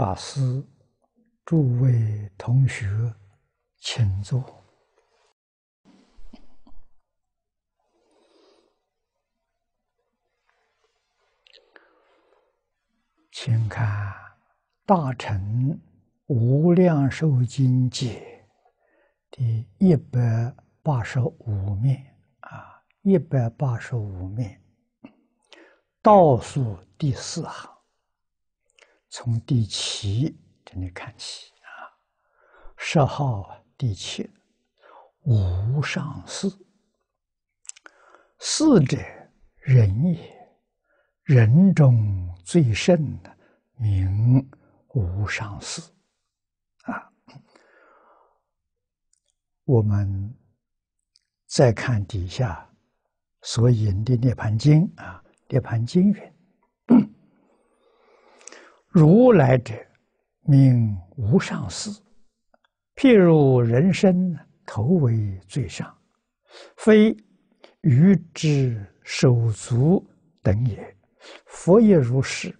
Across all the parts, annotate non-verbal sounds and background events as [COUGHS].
法师，诸位同学，请坐。请看《大乘无量寿经》卷第一百八十五面，啊，一百八十五面，倒数第四行。从第七这里看起啊，十号第七无上士，士者人也，人中最甚的名无上士啊。我们再看底下所引的《涅盘经》啊，《涅盘经》云。如来者，名无上士。譬如人身头为最上，非愚之手足等也。佛也如是，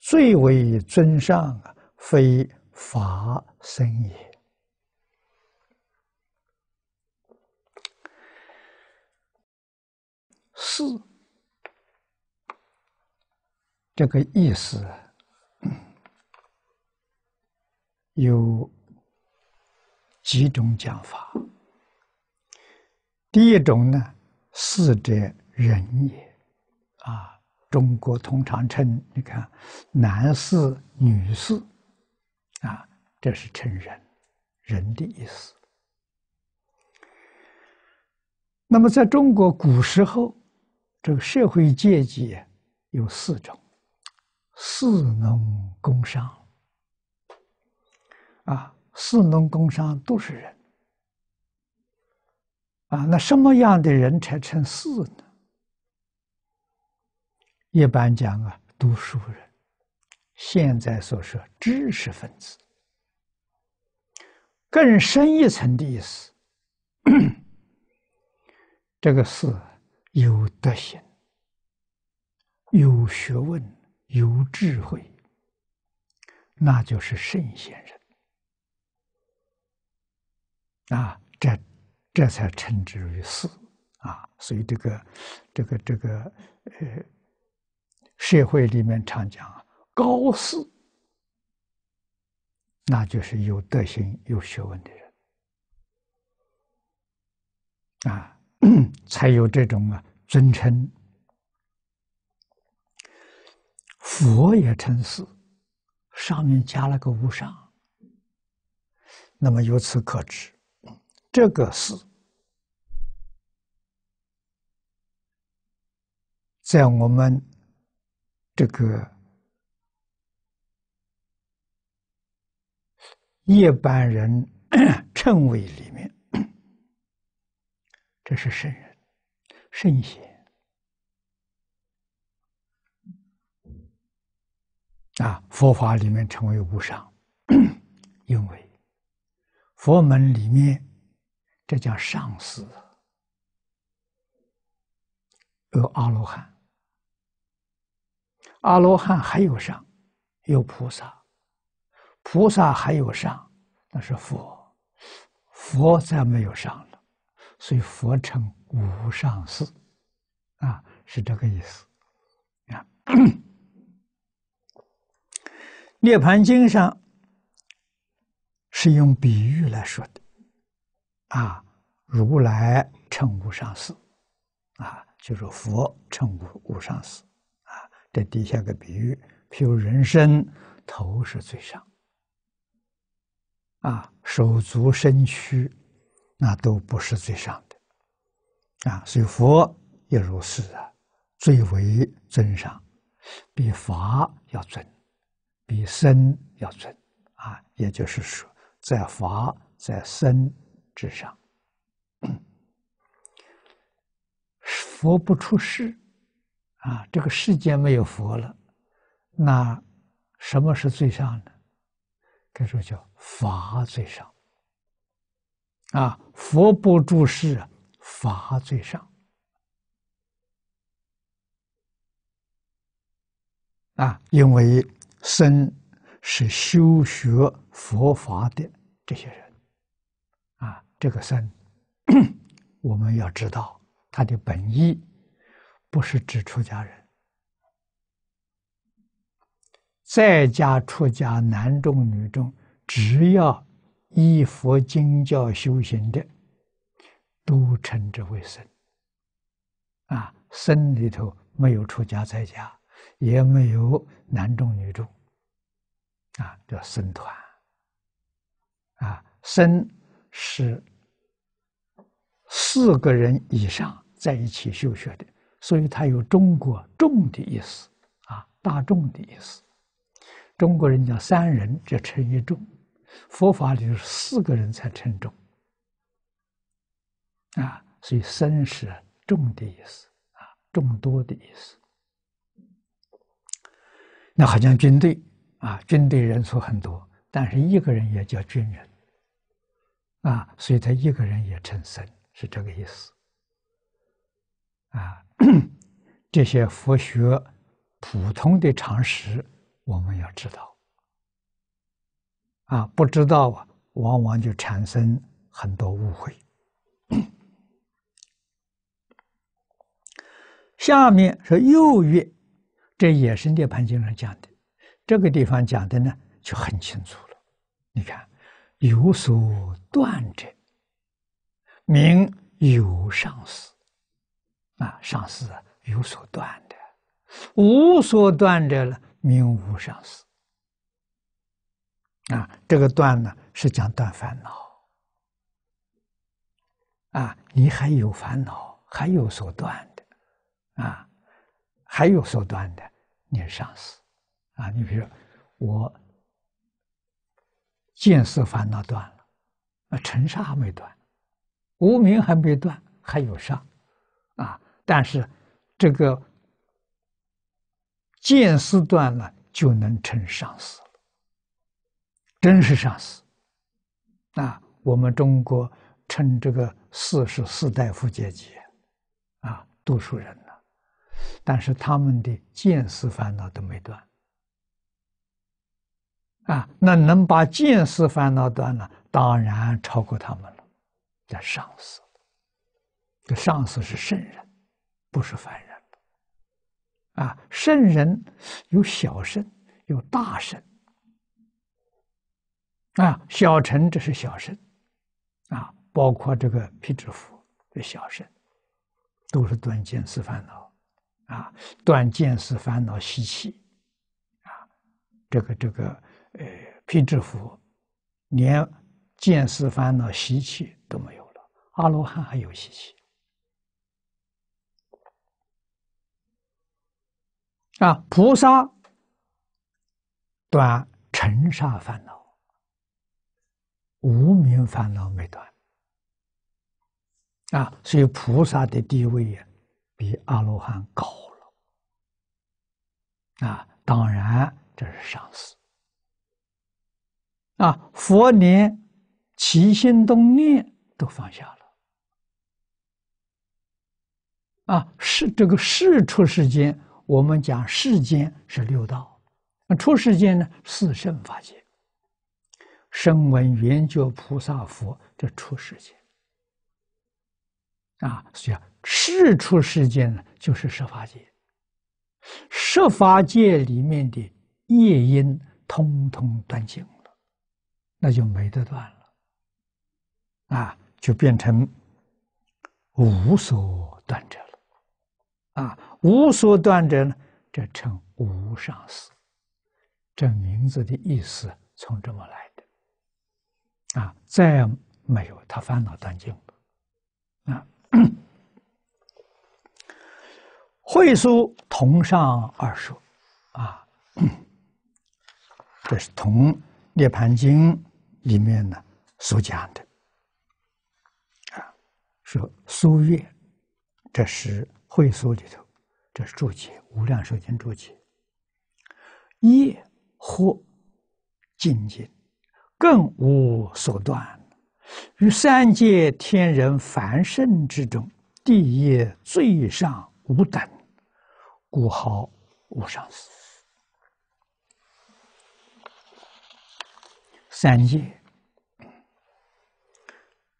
最为尊上，非法身也。四，这个意思。有几种讲法。第一种呢，四者人也，啊，中国通常称你看男士、女士，啊，这是称人人的意思。那么，在中国古时候，这个社会阶级有四种：四农工商。啊，士农工商都是人。啊，那什么样的人才称士呢？一般讲啊，读书人，现在所说知识分子，更深一层的意思，这个四有德行，有学问，有智慧，那就是圣贤人。啊，这，这才称之为“四”啊。所以这个，这个，这个，呃，社会里面常讲啊，“高四”，那就是有德行、有学问的人啊，[CLEARS THROAT] 才有这种啊尊称。佛也称“是，上面加了个“无上”。那么由此可知。这个是，在我们这个一般人 [COUGHS] 称为里面，这是圣人、圣贤啊。佛法里面称为无上，[COUGHS] 因为佛门里面。这叫上司。有阿罗汉，阿罗汉还有上，有菩萨，菩萨还有上，那是佛，佛再没有上了，所以佛称无上士，啊，是这个意思，啊，[COUGHS]《涅盘经》上是用比喻来说的。啊，如来称无上士，啊，就是佛称无无上士，啊，这底下个比喻，譬如人身头是最上，啊，手足身躯，那都不是最上的，啊，所以佛也如是啊，最为尊上，比法要尊，比身要尊，啊，也就是说，在法在身。至上，佛不出世啊，这个世界没有佛了，那什么是最上的？可以说叫法最上啊，佛不住世，法最上啊，因为僧是修学佛法的这些人。这个僧，我们要知道他的本意，不是指出家人。在家出家，男众女众，只要依佛经教修行的，都称之为僧。啊，僧里头没有出家在家，也没有男众女众，啊，叫僧团。啊，僧。是四个人以上在一起修学的，所以它有中国“众”的意思啊，“大众”的意思。中国人讲三人就称一众，佛法里是四个人才称众啊，所以“僧”是众的意思啊，众多的意思。那好像军队啊，军队人数很多，但是一个人也叫军人。啊，所以他一个人也成僧，是这个意思。啊，这些佛学普通的常识我们要知道。啊，不知道啊，往往就产生很多误会。下面是右月，这也是涅盘经上讲的，这个地方讲的呢就很清楚了。你看。有所断者，名有上师。啊，上师有所断的，无所断者了，名无上师。啊，这个断呢，是讲断烦恼。啊，你还有烦恼，还有所断的，啊，还有所断的，你是上司，啊，你比如说我。见思烦恼断了，啊，尘沙还没断，无名还没断，还有沙，啊，但是这个见思断了，就能成上思了，真是上司。啊，我们中国称这个四，是四大夫阶级，啊，读书人呢，但是他们的见思烦恼都没断。啊，那能把见思烦恼断了，当然超过他们了。叫上司。这上司是圣人，不是凡人。啊，圣人有小圣，有大圣。啊，小乘这是小圣，啊，包括这个皮质福这小圣，都是断见思烦恼，啊，断见思烦恼习气，啊，这个这个。呃，披制服，连见思烦恼习气都没有了。阿罗汉还有习气，啊，菩萨断尘沙烦恼，无名烦恼没断，啊，所以菩萨的地位呀，比阿罗汉高了，啊，当然这是上师。啊，佛连起心动念都放下了。啊，是这个是出世间，我们讲世间是六道，那出世间呢，四圣法界，声闻缘觉菩萨佛这出世间。啊，所以啊，出世间呢，就是设法界，设法界里面的业因，通通断尽。那就没得断了，啊，就变成无所断者了，啊，无所断者呢，这称无上死，这名字的意思从这么来的，啊，再没有他烦恼断尽了，啊，会书同上二书，啊，[COUGHS] 这是同涅盘经。里面呢所讲的，啊，说苏月，这是会所里头，这是注解无量寿经注解，业或境界，更无所断，于三界天人凡圣之中，地业最上无等，故号无上寺。三界、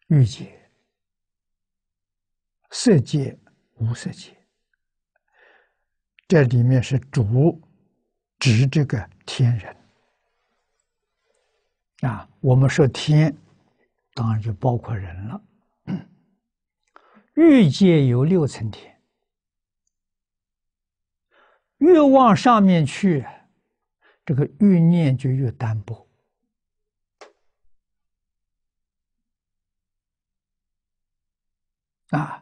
欲界、色界、无色界，这里面是主指这个天人啊。我们说天，当然就包括人了。欲界有六层天，越往上面去，这个欲念就越单薄。啊，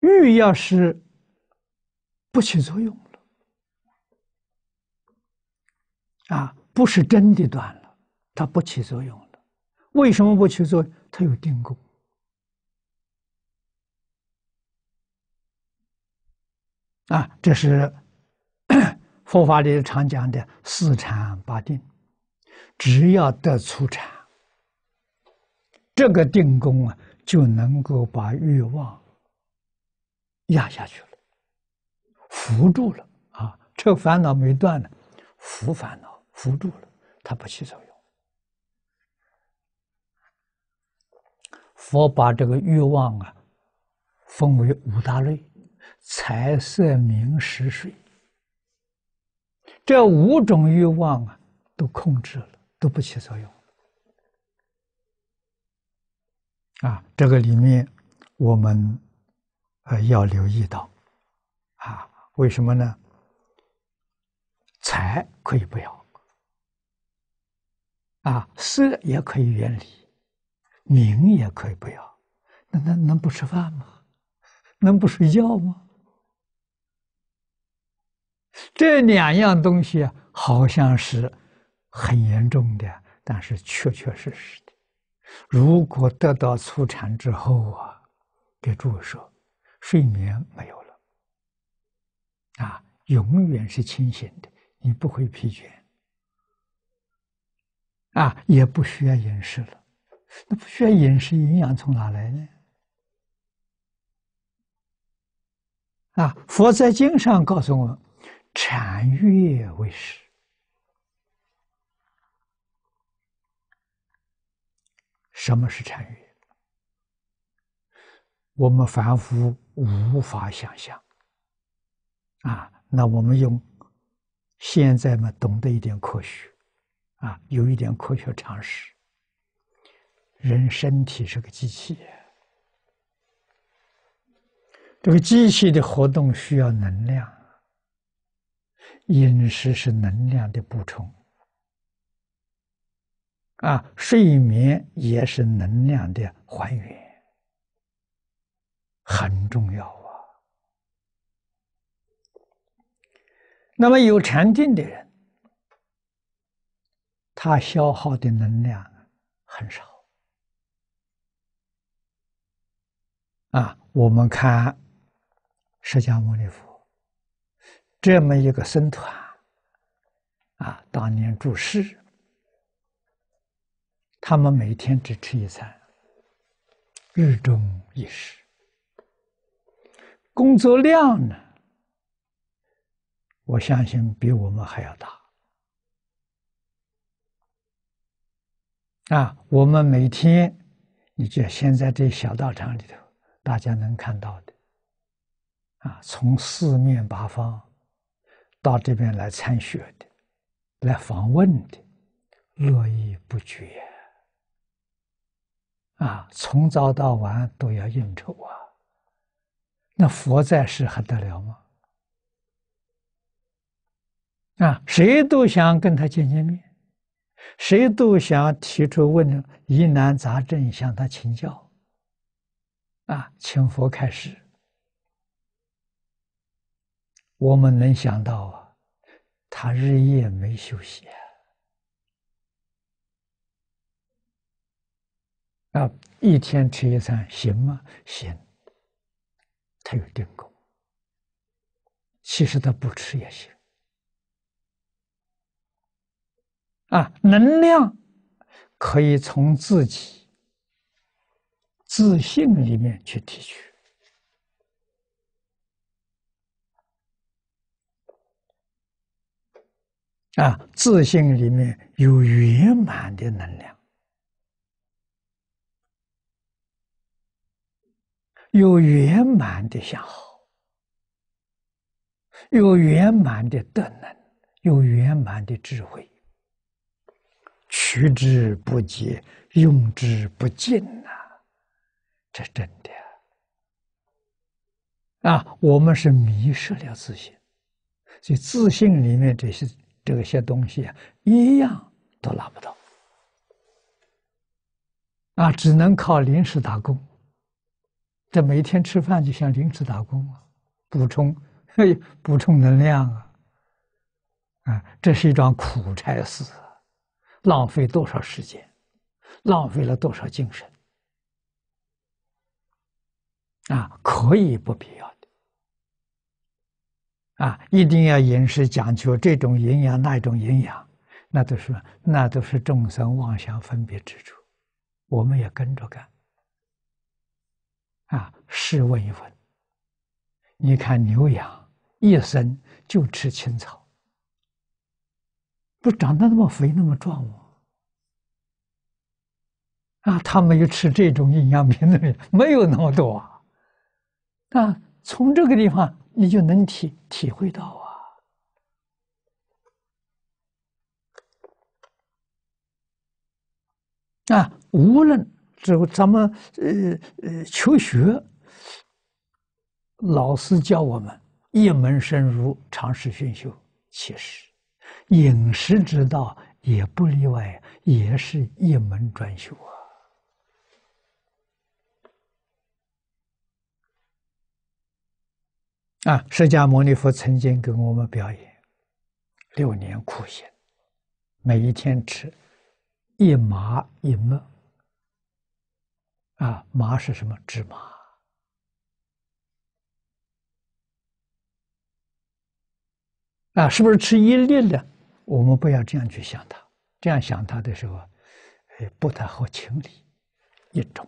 欲要是不起作用了，啊，不是真的断了，它不起作用了。为什么不起作用？它有定功。啊，这是佛法里常讲的四禅八定，只要得出禅。这个定功啊，就能够把欲望压下去了，扶住了啊！这烦恼没断呢，扶烦恼，扶住了，它不起作用。佛把这个欲望啊分为五大类：财、色、名、食、水。这五种欲望啊，都控制了，都不起作用。啊，这个里面我们呃要留意到啊，为什么呢？财可以不要，啊，色也可以远离，名也可以不要，那那能不吃饭吗？能不睡觉吗？这两样东西啊，好像是很严重的，但是确确实实的。如果得到初禅之后啊，给注射，睡眠没有了，啊，永远是清醒的，你不会疲倦，啊，也不需要饮食了，那不需要饮食，营养从哪来呢？啊，佛在经上告诉我，禅悦为食。什么是参与？我们凡夫无法想象。啊，那我们用现在嘛懂得一点科学，啊，有一点科学常识，人身体是个机器，这个机器的活动需要能量，饮食是能量的补充。啊，睡眠也是能量的还原，很重要啊。那么有禅定的人，他消耗的能量很少。啊，我们看释迦牟尼佛这么一个僧团，啊，当年住世。他们每天只吃一餐，日中一时。工作量呢，我相信比我们还要大。啊，我们每天，你就现在这小道场里头，大家能看到的，啊，从四面八方到这边来参学的，来访问的，络绎不绝。啊，从早到晚都要应酬啊。那佛在世还得了吗？啊，谁都想跟他见见面，谁都想提出问疑难杂症向他请教。啊，请佛开始。我们能想到啊，他日夜没休息啊。啊，一天吃一餐行吗？行，他有定功。其实他不吃也行。啊，能量可以从自己自信里面去提取。啊，自信里面有圆满的能量。有圆满的相好，有圆满的德能，有圆满的智慧，取之不竭，用之不尽呐！这真的啊！我们是迷失了自信，所以自信里面这些这些东西啊，一样都拿不到啊，只能靠临时打工。这每天吃饭就像临时打工啊，补充，[LAUGHS] 补充能量啊，啊，这是一桩苦差事，浪费多少时间，浪费了多少精神，啊，可以不必要的，啊，一定要饮食讲究这种营养那一种营养，那都是那都是众生妄想分别之处，我们也跟着干。啊，试问一问：你看牛羊一生就吃青草，不长得那么肥那么壮吗？啊，他没有吃这种营养品的，没有那么多。啊。那从这个地方，你就能体体会到啊。啊，无论。这个咱们呃呃求学，老师教我们一门深入，长时熏修。其实饮食之道也不例外，也是一门专修啊。啊，释迦牟尼佛曾经给我们表演六年苦行，每一天吃一麻一麦。啊，麻是什么？芝麻啊，是不是吃一粒的？我们不要这样去想它，这样想它的时候，哎，不太好清理。一种，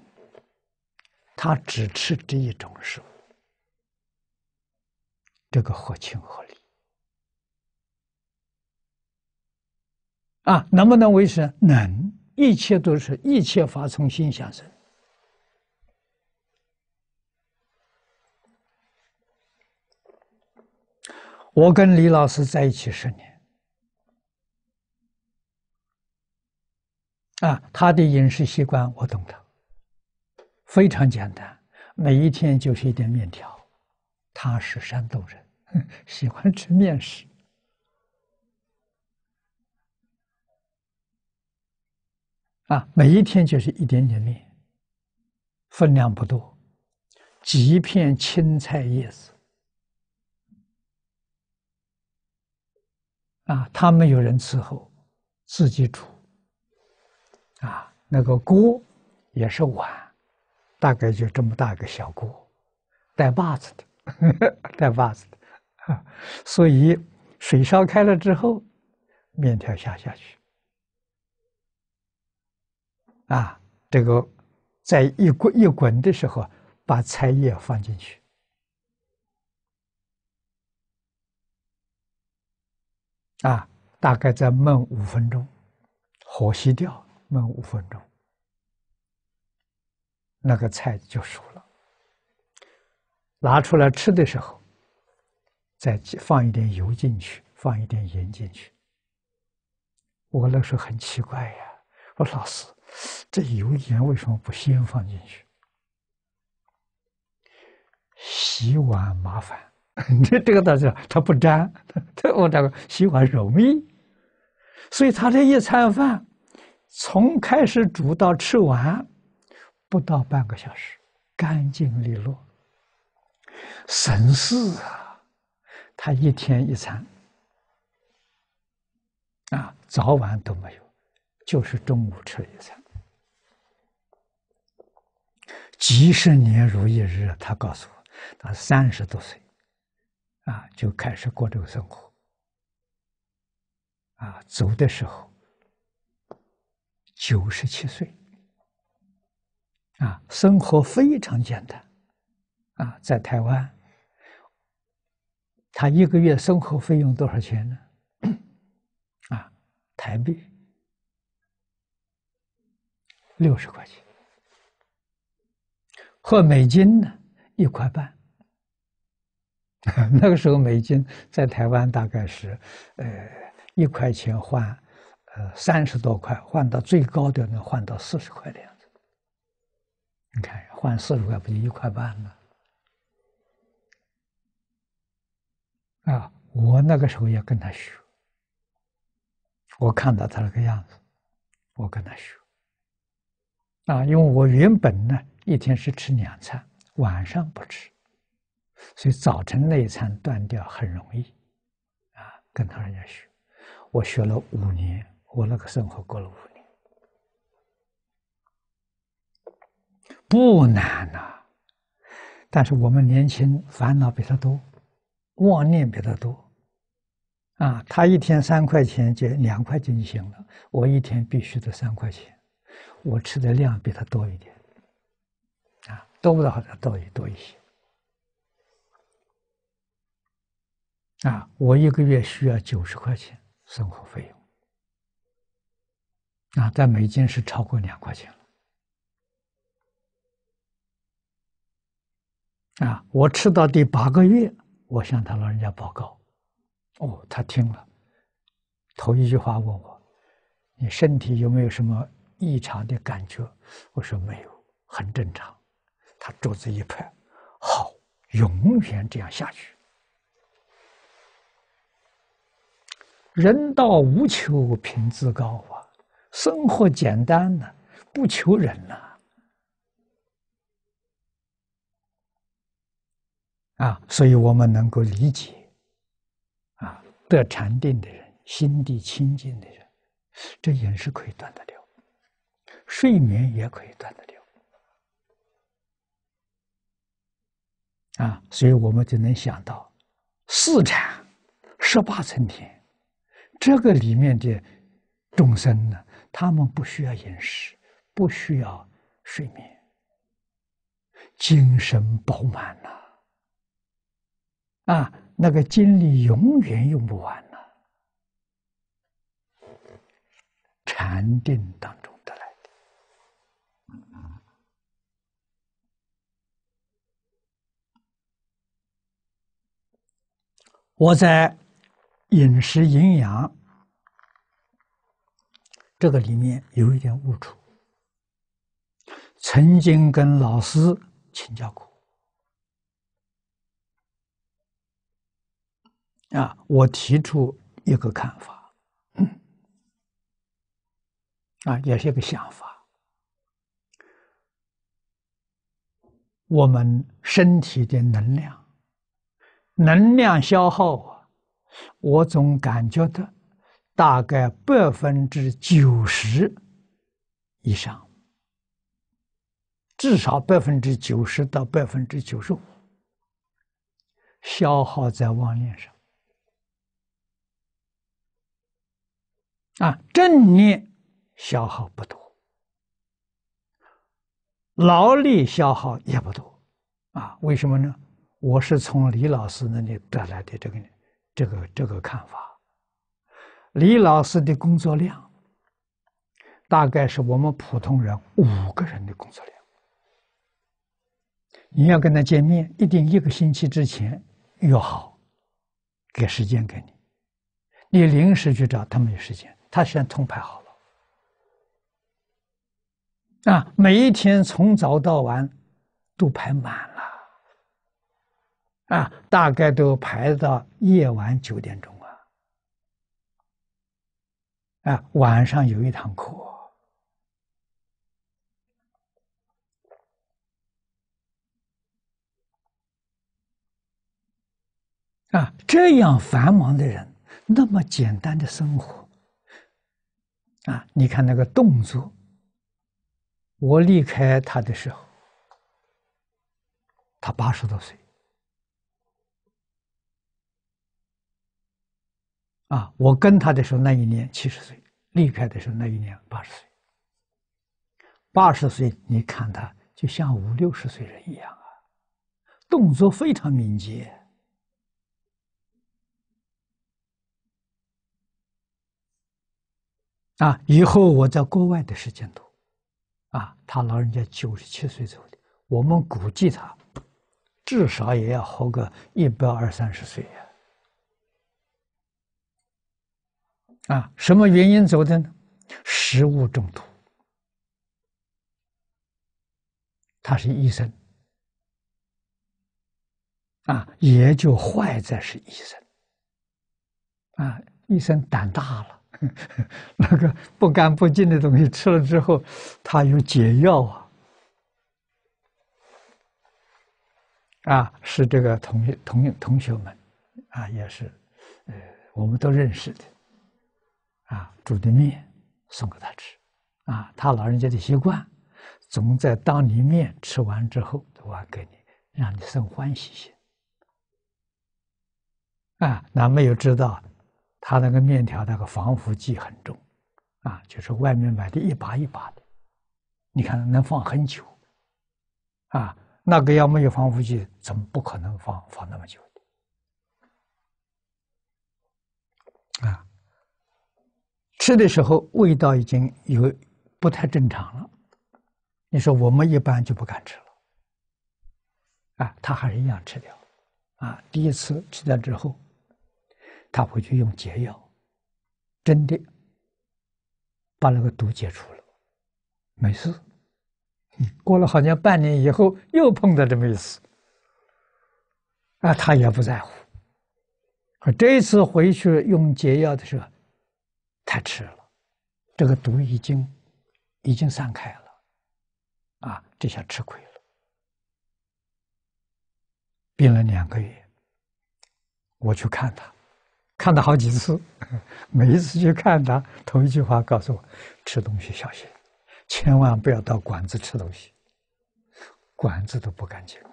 他只吃这一种食物，这个合情合理。啊，能不能维持？能，一切都是一切法从心想生。我跟李老师在一起十年，啊，他的饮食习惯我懂得，非常简单，每一天就是一点面条。他是山东人，喜欢吃面食，啊，每一天就是一点点面，分量不多，几片青菜叶子。啊，他没有人伺候，自己煮。啊，那个锅也是碗，大概就这么大个小锅，带把子的，[LAUGHS] 带把子的。[LAUGHS] 所以水烧开了之后，面条下下去。啊，这个在一滚一滚的时候，把菜叶放进去。啊，大概再焖五分钟，火熄掉，焖五分钟，那个菜就熟了。拿出来吃的时候，再放一点油进去，放一点盐进去。我那时候很奇怪呀，我说老师，这油盐为什么不先放进去？洗碗麻烦。你 [LAUGHS] 这个倒是他不粘，我这个喜欢揉面，所以他这一餐饭，从开始煮到吃完，不到半个小时，干净利落，省事啊！他一天一餐，啊，早晚都没有，就是中午吃一餐，几十年如一日。他告诉我，他三十多岁。啊，就开始过这个生活。啊，走的时候九十七岁。啊，生活非常简单。啊，在台湾，他一个月生活费用多少钱呢？啊，台币六十块钱，换美金呢，一块半。[LAUGHS] 那个时候，美金在台湾大概是，呃，一块钱换，呃，三十多块，换到最高的能换到四十块的样子。你看，换四十块不就一块半吗？啊，我那个时候也跟他学，我看到他那个样子，我跟他学。啊，因为我原本呢一天是吃两餐，晚上不吃。所以早晨那一餐断掉很容易，啊，跟他人家学，我学了五年，我那个生活过了五年，不难呐。但是我们年轻烦恼比他多，妄念比他多，啊，他一天三块钱就两块钱就行了，我一天必须得三块钱，我吃的量比他多一点，啊，多不到多一多一些。啊，我一个月需要九十块钱生活费用，啊，在美金是超过两块钱了。啊，我吃到第八个月，我向他老人家报告，哦，他听了，头一句话问我，你身体有没有什么异常的感觉？我说没有，很正常。他桌子一拍，好，永远这样下去。人道无求，品质高啊！生活简单呢，不求人呐！啊，所以我们能够理解啊，得禅定的人，心地清净的人，这饮食可以断得掉，睡眠也可以断得掉啊！所以我们就能想到，四禅，十八层天。这个里面的众生呢，他们不需要饮食，不需要睡眠，精神饱满呐，啊，那个精力永远用不完呐。禅定当中得来的，我在。饮食营养，这个里面有一点误处。曾经跟老师请教过，啊，我提出一个看法，啊，也是一个想法。我们身体的能量，能量消耗。我总感觉到，大概百分之九十以上，至少百分之九十到百分之九十五，消耗在妄念上。啊，正念消耗不多，劳力消耗也不多。啊，为什么呢？我是从李老师那里得来的这个人。这个这个看法，李老师的工作量大概是我们普通人五个人的工作量。你要跟他见面，一定一个星期之前约好，给时间给你。你临时去找他，没有时间，他先通排好了啊，每一天从早到晚都排满了。啊，大概都排到夜晚九点钟啊！啊，晚上有一堂课啊，这样繁忙的人，那么简单的生活啊！你看那个动作，我离开他的时候，他八十多岁。啊，我跟他的时候那一年七十岁，离开的时候那一年八十岁。八十岁你看他就像五六十岁人一样啊，动作非常敏捷。啊，以后我在国外的时间多，啊，他老人家九十七岁走的，我们估计他至少也要活个一百二三十岁呀。啊，什么原因走的呢？食物中毒。他是医生啊，也就坏在是医生啊，医生胆大了，[LAUGHS] 那个不干不净的东西吃了之后，他有解药啊。啊，是这个同学、同同学们啊，也是呃，我们都认识的。啊，煮的面送给他吃，啊，他老人家的习惯，总在当你面吃完之后，我给你，让你生欢喜心。啊，那没有知道，他那个面条那个防腐剂很重，啊，就是外面买的一把一把的，你看能放很久，啊，那个要没有防腐剂，怎么不可能放放那么久的？啊。吃的时候味道已经有不太正常了，你说我们一般就不敢吃了，啊，他还是一样吃掉，啊，第一次吃掉之后，他回去用解药，真的把那个毒解除了，没事，过了好像半年以后又碰到这么一次，啊，他也不在乎，啊，这一次回去用解药的时候。太迟了，这个毒已经已经散开了，啊，这下吃亏了。病了两个月，我去看他，看他好几次，每一次去看他，头一句话告诉我：吃东西小心，千万不要到馆子吃东西，馆子都不干净啊！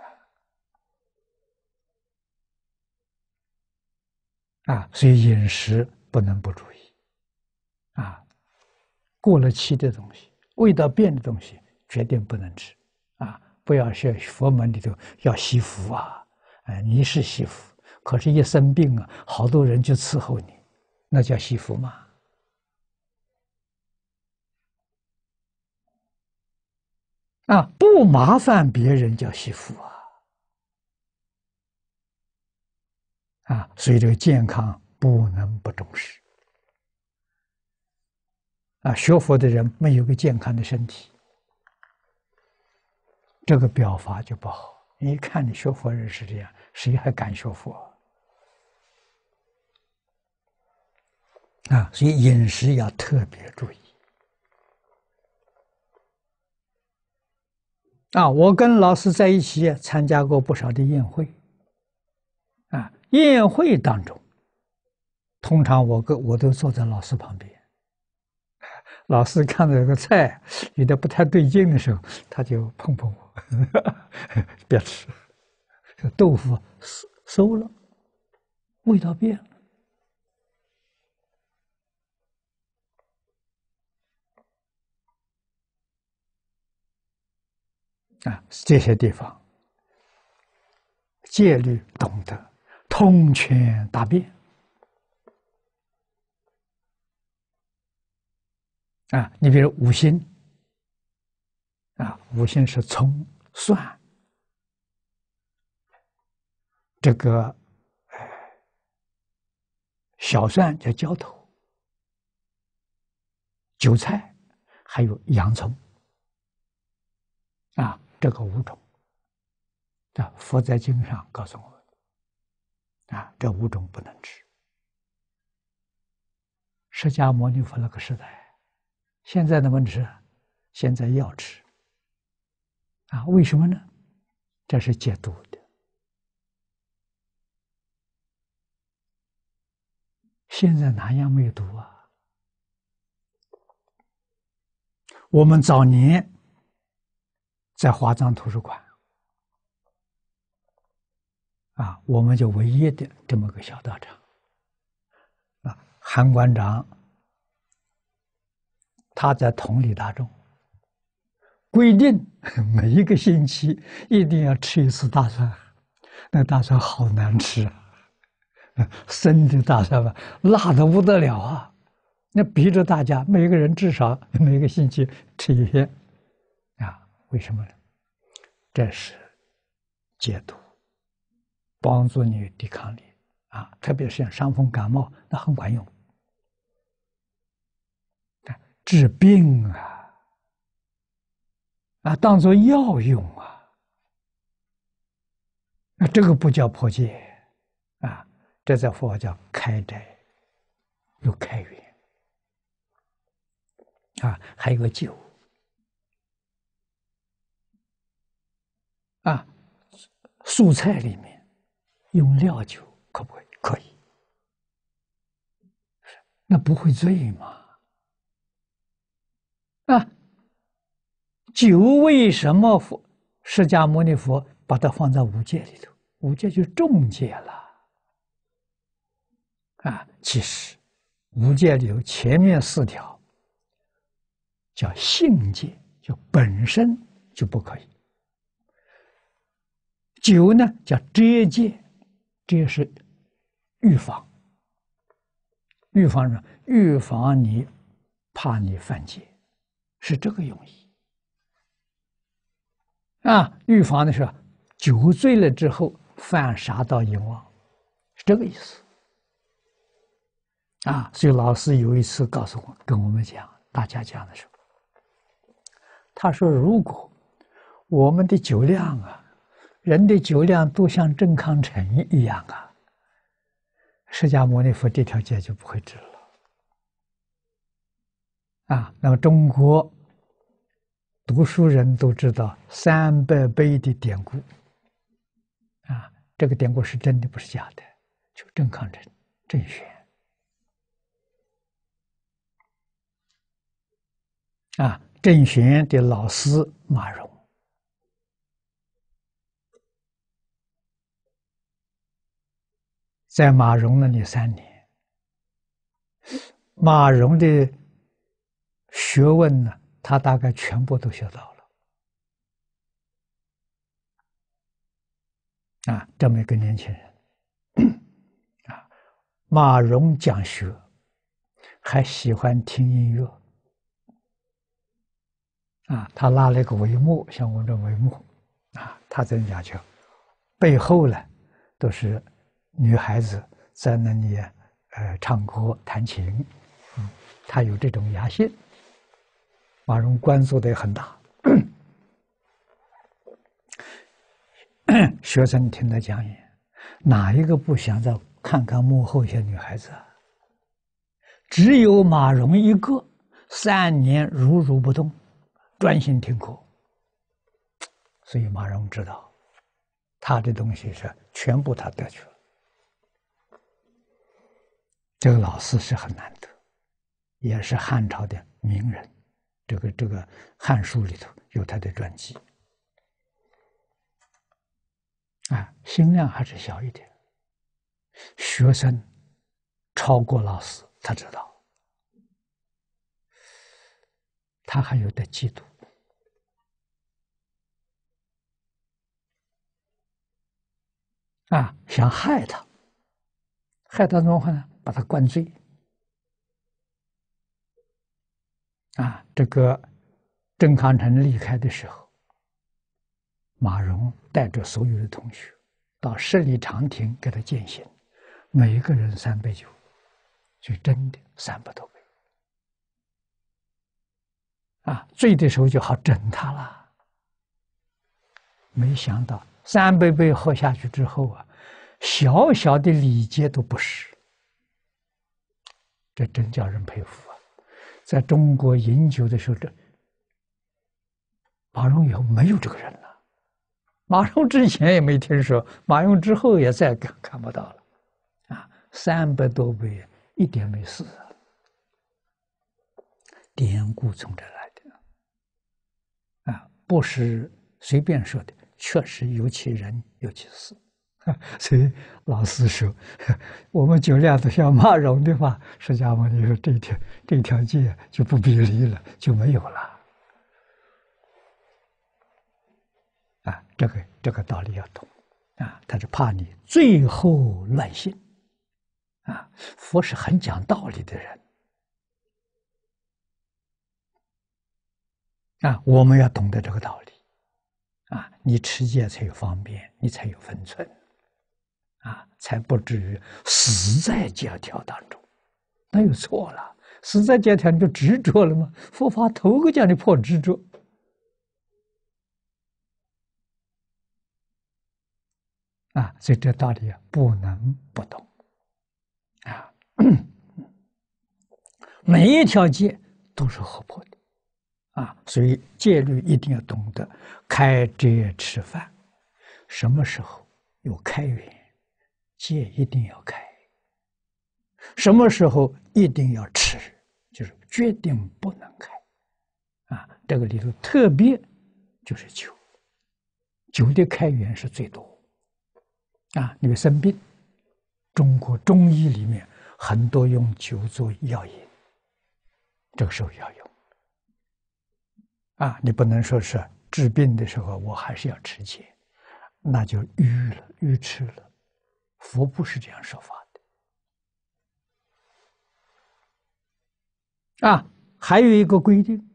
啊，所以饮食不能不注意。啊，过了期的东西，味道变的东西，绝对不能吃。啊，不要学佛门里头要惜福啊！哎，你是惜福，可是一生病啊，好多人就伺候你，那叫惜福吗？啊，不麻烦别人叫惜福啊！啊，所以这个健康不能不重视。啊，学佛的人没有个健康的身体，这个表法就不好。你看，你学佛人是这样，谁还敢学佛？啊，所以饮食要特别注意。啊，我跟老师在一起参加过不少的宴会，啊，宴会当中，通常我跟我都坐在老师旁边。老师看到这个菜有点不太对劲的时候，他就碰碰我，别 [LAUGHS] 吃。这豆腐馊了，味道变了。啊，这些地方戒律懂得通权达变。啊，你比如五星。啊，五星是葱、蒜，这个小蒜叫浇头，韭菜，还有洋葱，啊，这个五种，在佛在经上告诉我们，啊，这五种不能吃。释迦牟尼佛那个时代。现在的问题是，现在要吃啊？为什么呢？这是解毒的。现在哪样没有毒啊？我们早年在华藏图书馆啊，我们就唯一的这么个小道场啊，韩馆长。他在同理大众规定 [LAUGHS] 每一个星期一定要吃一次大蒜，那大蒜好难吃啊，生的大蒜吧，辣的不得了啊！那逼着大家每个人至少每个星期吃一片，啊？为什么呢？这是解毒，帮助你抵抗力啊，特别是像伤风感冒，那很管用。治病啊，啊，当做药用啊，那这个不叫破戒啊，这在佛叫开斋，又开元。啊，还有个酒啊，素菜里面用料酒可不可以？可以，那不会醉吗？啊，九为什么佛释迦牟尼佛把它放在五戒里头？五戒就重戒了啊！其实五戒里头前面四条叫性戒，就本身就不可以；酒呢叫遮戒，这是预防，预防什么？预防你怕你犯戒。是这个用意啊，预防的是酒醉了之后犯杀盗淫妄，是这个意思啊。所以老师有一次告诉我，跟我们讲，大家讲的时候，他说：“如果我们的酒量啊，人的酒量都像郑康成一样啊，释迦牟尼佛这条戒就不会治了。”啊，那么中国读书人都知道“三百碑的典故，啊，这个典故是真的，不是假的，就郑康成、郑玄，啊，郑玄的老师马融，在马融那里三年，马融的。学问呢，他大概全部都学到了。啊，这么一个年轻人，[CLEARS THROAT] 啊，马蓉讲学，还喜欢听音乐。啊，他拉了一个帷幕，像我们这帷幕，啊，他在讲讲，背后呢，都是女孩子在那里呃唱歌弹琴，嗯，他有这种雅兴。马蓉关注的也很大，[CLEARS THROAT] 学生听他讲演，哪一个不想再看看幕后一些女孩子？只有马蓉一个三年如如不动，专心听课。所以马蓉知道，他的东西是全部他得去了。这个老师是很难得，也是汉朝的名人。这个这个《汉书》里头有他的传记，啊，心量还是小一点。学生超过老师，他知道，他还有点嫉妒，啊，想害他，害他怎么话呢？把他灌醉。啊，这个郑康成离开的时候，马蓉带着所有的同学到十里长亭给他践行，每一个人三杯酒，就真的三百多杯。啊，醉的时候就好整他了。没想到三杯杯喝下去之后啊，小小的礼节都不是，这真叫人佩服。在中国饮酒的时候，这马蓉以后没有这个人了，马蓉之前也没听说，马蓉之后也再看看不到了，啊，三百多位，一点没死典故从这来的，啊，不是随便说的，确实有其人有其事。[LAUGHS] 所以老师说：“ [LAUGHS] 我们酒量都像马蓉的话，释迦牟尼这条这条戒就不必立了，就没有了。”啊，这个这个道理要懂啊！他是怕你最后乱性啊！佛是很讲道理的人啊！我们要懂得这个道理啊！你持戒才有方便，你才有分寸。啊，才不至于死在戒条当中，那又错了。死在戒条你就执着了吗？佛法头个讲的破执着。啊，所以这道理啊不能不懂。啊，每一条戒都是活泼的，啊，所以戒律一定要懂得开斋吃饭，什么时候有开缘。戒一定要开，什么时候一定要吃，就是决定不能开，啊，这个里头特别就是酒，酒的开源是最多，啊，你生病，中国中医里面很多用酒做药引，这个时候要用，啊，你不能说是治病的时候我还是要吃节，那就淤了淤痴了。佛不是这样说法的啊！还有一个规定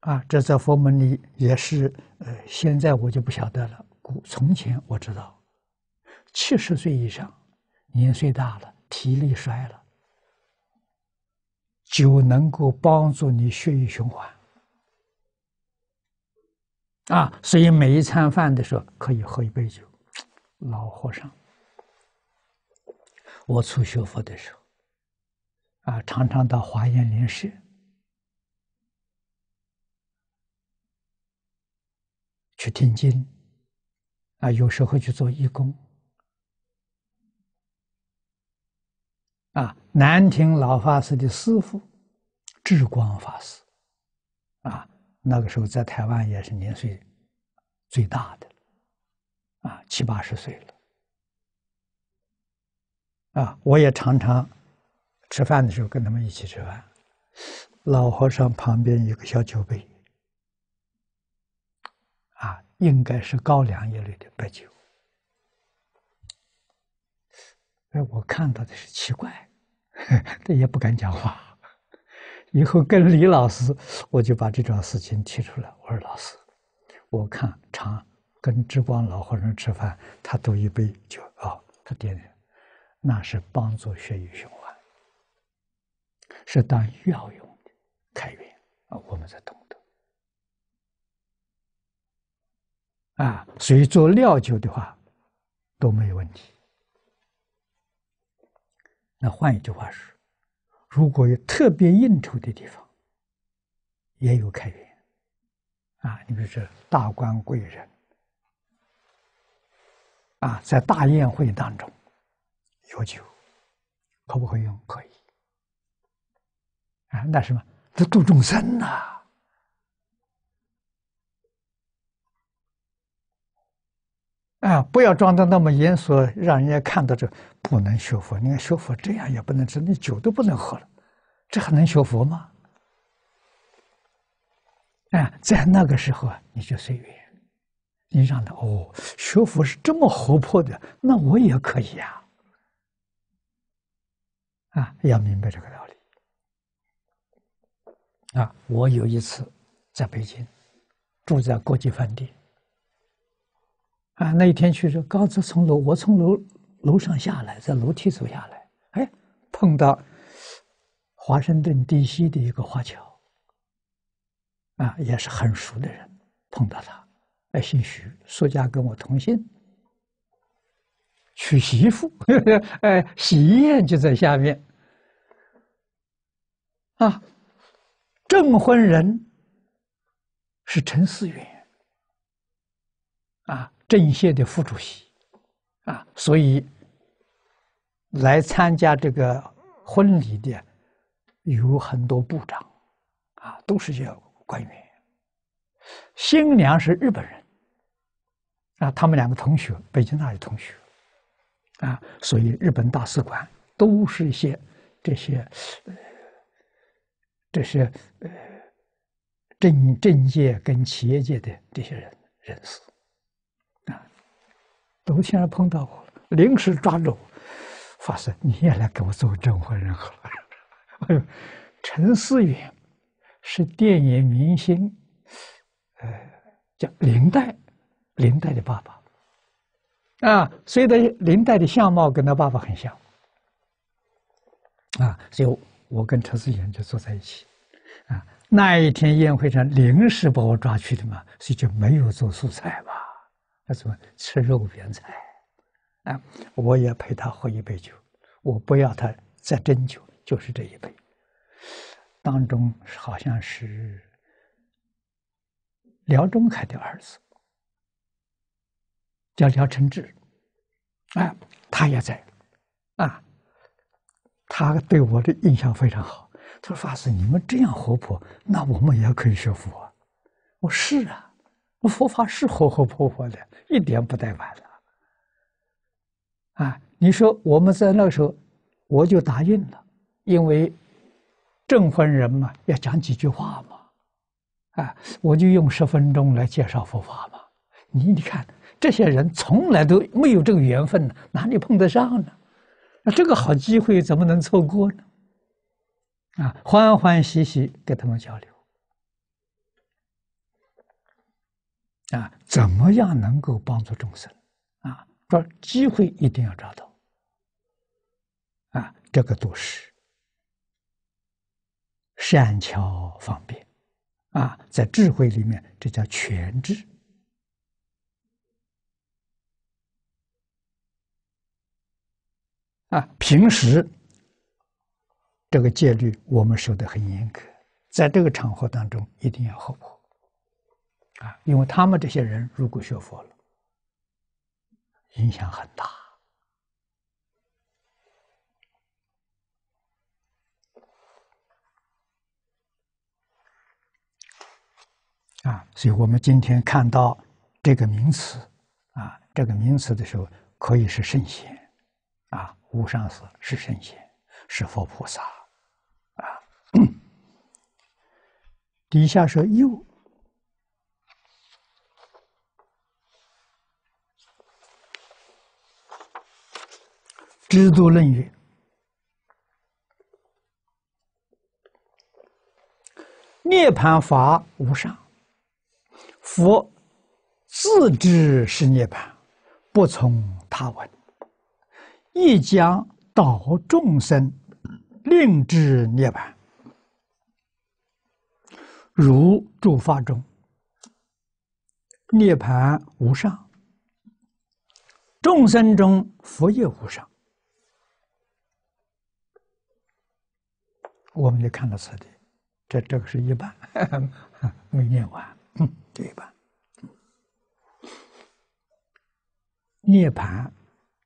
啊，这在佛门里也是呃，现在我就不晓得了。古从前我知道，七十岁以上，年岁大了，体力衰了，酒能够帮助你血液循环啊，所以每一餐饭的时候可以喝一杯酒，老和尚。我出学佛的时候，啊，常常到华严林寺去听经，啊，有时候去做义工，啊，南亭老法师的师傅智光法师，啊，那个时候在台湾也是年岁最大的，啊，七八十岁了。啊，我也常常吃饭的时候跟他们一起吃饭。老和尚旁边有个小酒杯，啊，应该是高粱一类的白酒。哎，我看到的是奇怪，他 [LAUGHS] 也不敢讲话。以后跟李老师，我就把这种事情提出来。我说老师，我看常跟智光老和尚吃饭，他都一杯酒啊，他点点。那是帮助血液循环，是当药用的开源啊，我们才懂得啊，所以做料酒的话都没有问题。那换一句话说，如果有特别应酬的地方，也有开源。啊，你比如说大官贵人啊，在大宴会当中。喝酒可不可以？用可以啊！那什么？这杜仲生呐！啊，不要装的那么严肃，让人家看到这不能学佛。你看学佛这样也不能吃，那酒都不能喝了，这还能学佛吗？啊，在那个时候啊，你就随缘，你让他哦，学佛是这么活泼的，那我也可以啊。啊，要明白这个道理。啊，我有一次在北京住在国际饭店。啊，那一天去是子从楼，我从楼楼上下来，在楼梯走下来，哎，碰到华盛顿地西的一个华侨，啊，也是很熟的人，碰到他，哎，姓徐，苏家跟我同姓。娶媳妇，[LAUGHS] 哎，喜宴就在下面，啊，证婚人是陈思远，啊，政协的副主席，啊，所以来参加这个婚礼的有很多部长，啊，都是些官员，新娘是日本人，啊，他们两个同学，北京大学同学。啊，所以日本大使馆都是一些这些这些呃政政界跟企业界的这些人人士啊，都经常碰到过，临时抓住，法师你也来给我做证婚人好了。[LAUGHS] 哎呦，陈思远是电影明星，呃，叫林黛，林黛的爸爸。啊，所以他林黛的相貌跟他爸爸很像，啊，所以，我跟陈思远就坐在一起，啊，那一天宴会上临时把我抓去的嘛，所以就没有做素菜吧，那什么吃肉圆菜，啊，我也陪他喝一杯酒，我不要他再斟酒，就是这一杯，当中好像是梁中凯的儿子。叫廖承志，啊，他也在，啊，他对我的印象非常好。他说：“法师，你们这样活泼，那我们也可以学佛。”我说：“是啊，我佛法是活活泼泼的，一点不带玩的。”啊，你说我们在那个时候，我就答应了，因为证婚人嘛，要讲几句话嘛，啊，我就用十分钟来介绍佛法嘛。你你看。这些人从来都没有这个缘分呢，哪里碰得上呢？那这个好机会怎么能错过呢？啊，欢欢喜喜跟他们交流，啊，怎么样能够帮助众生？啊，抓机会一定要抓到，啊，这个都是善巧方便，啊，在智慧里面，这叫全智。啊，平时这个戒律我们守得很严格，在这个场合当中一定要好破，啊，因为他们这些人如果学佛了，影响很大。啊，所以我们今天看到这个名词，啊，这个名词的时候，可以是圣贤，啊。无上士是神仙，是佛菩萨，啊！底下说又知足论语，涅盘法无上，佛自知是涅盘，不从他闻。亦将导众生令至涅盘，如诸法中涅盘无上，众生中佛业无上。我们就看到此地，这这个是一半，没念完，一半涅盘。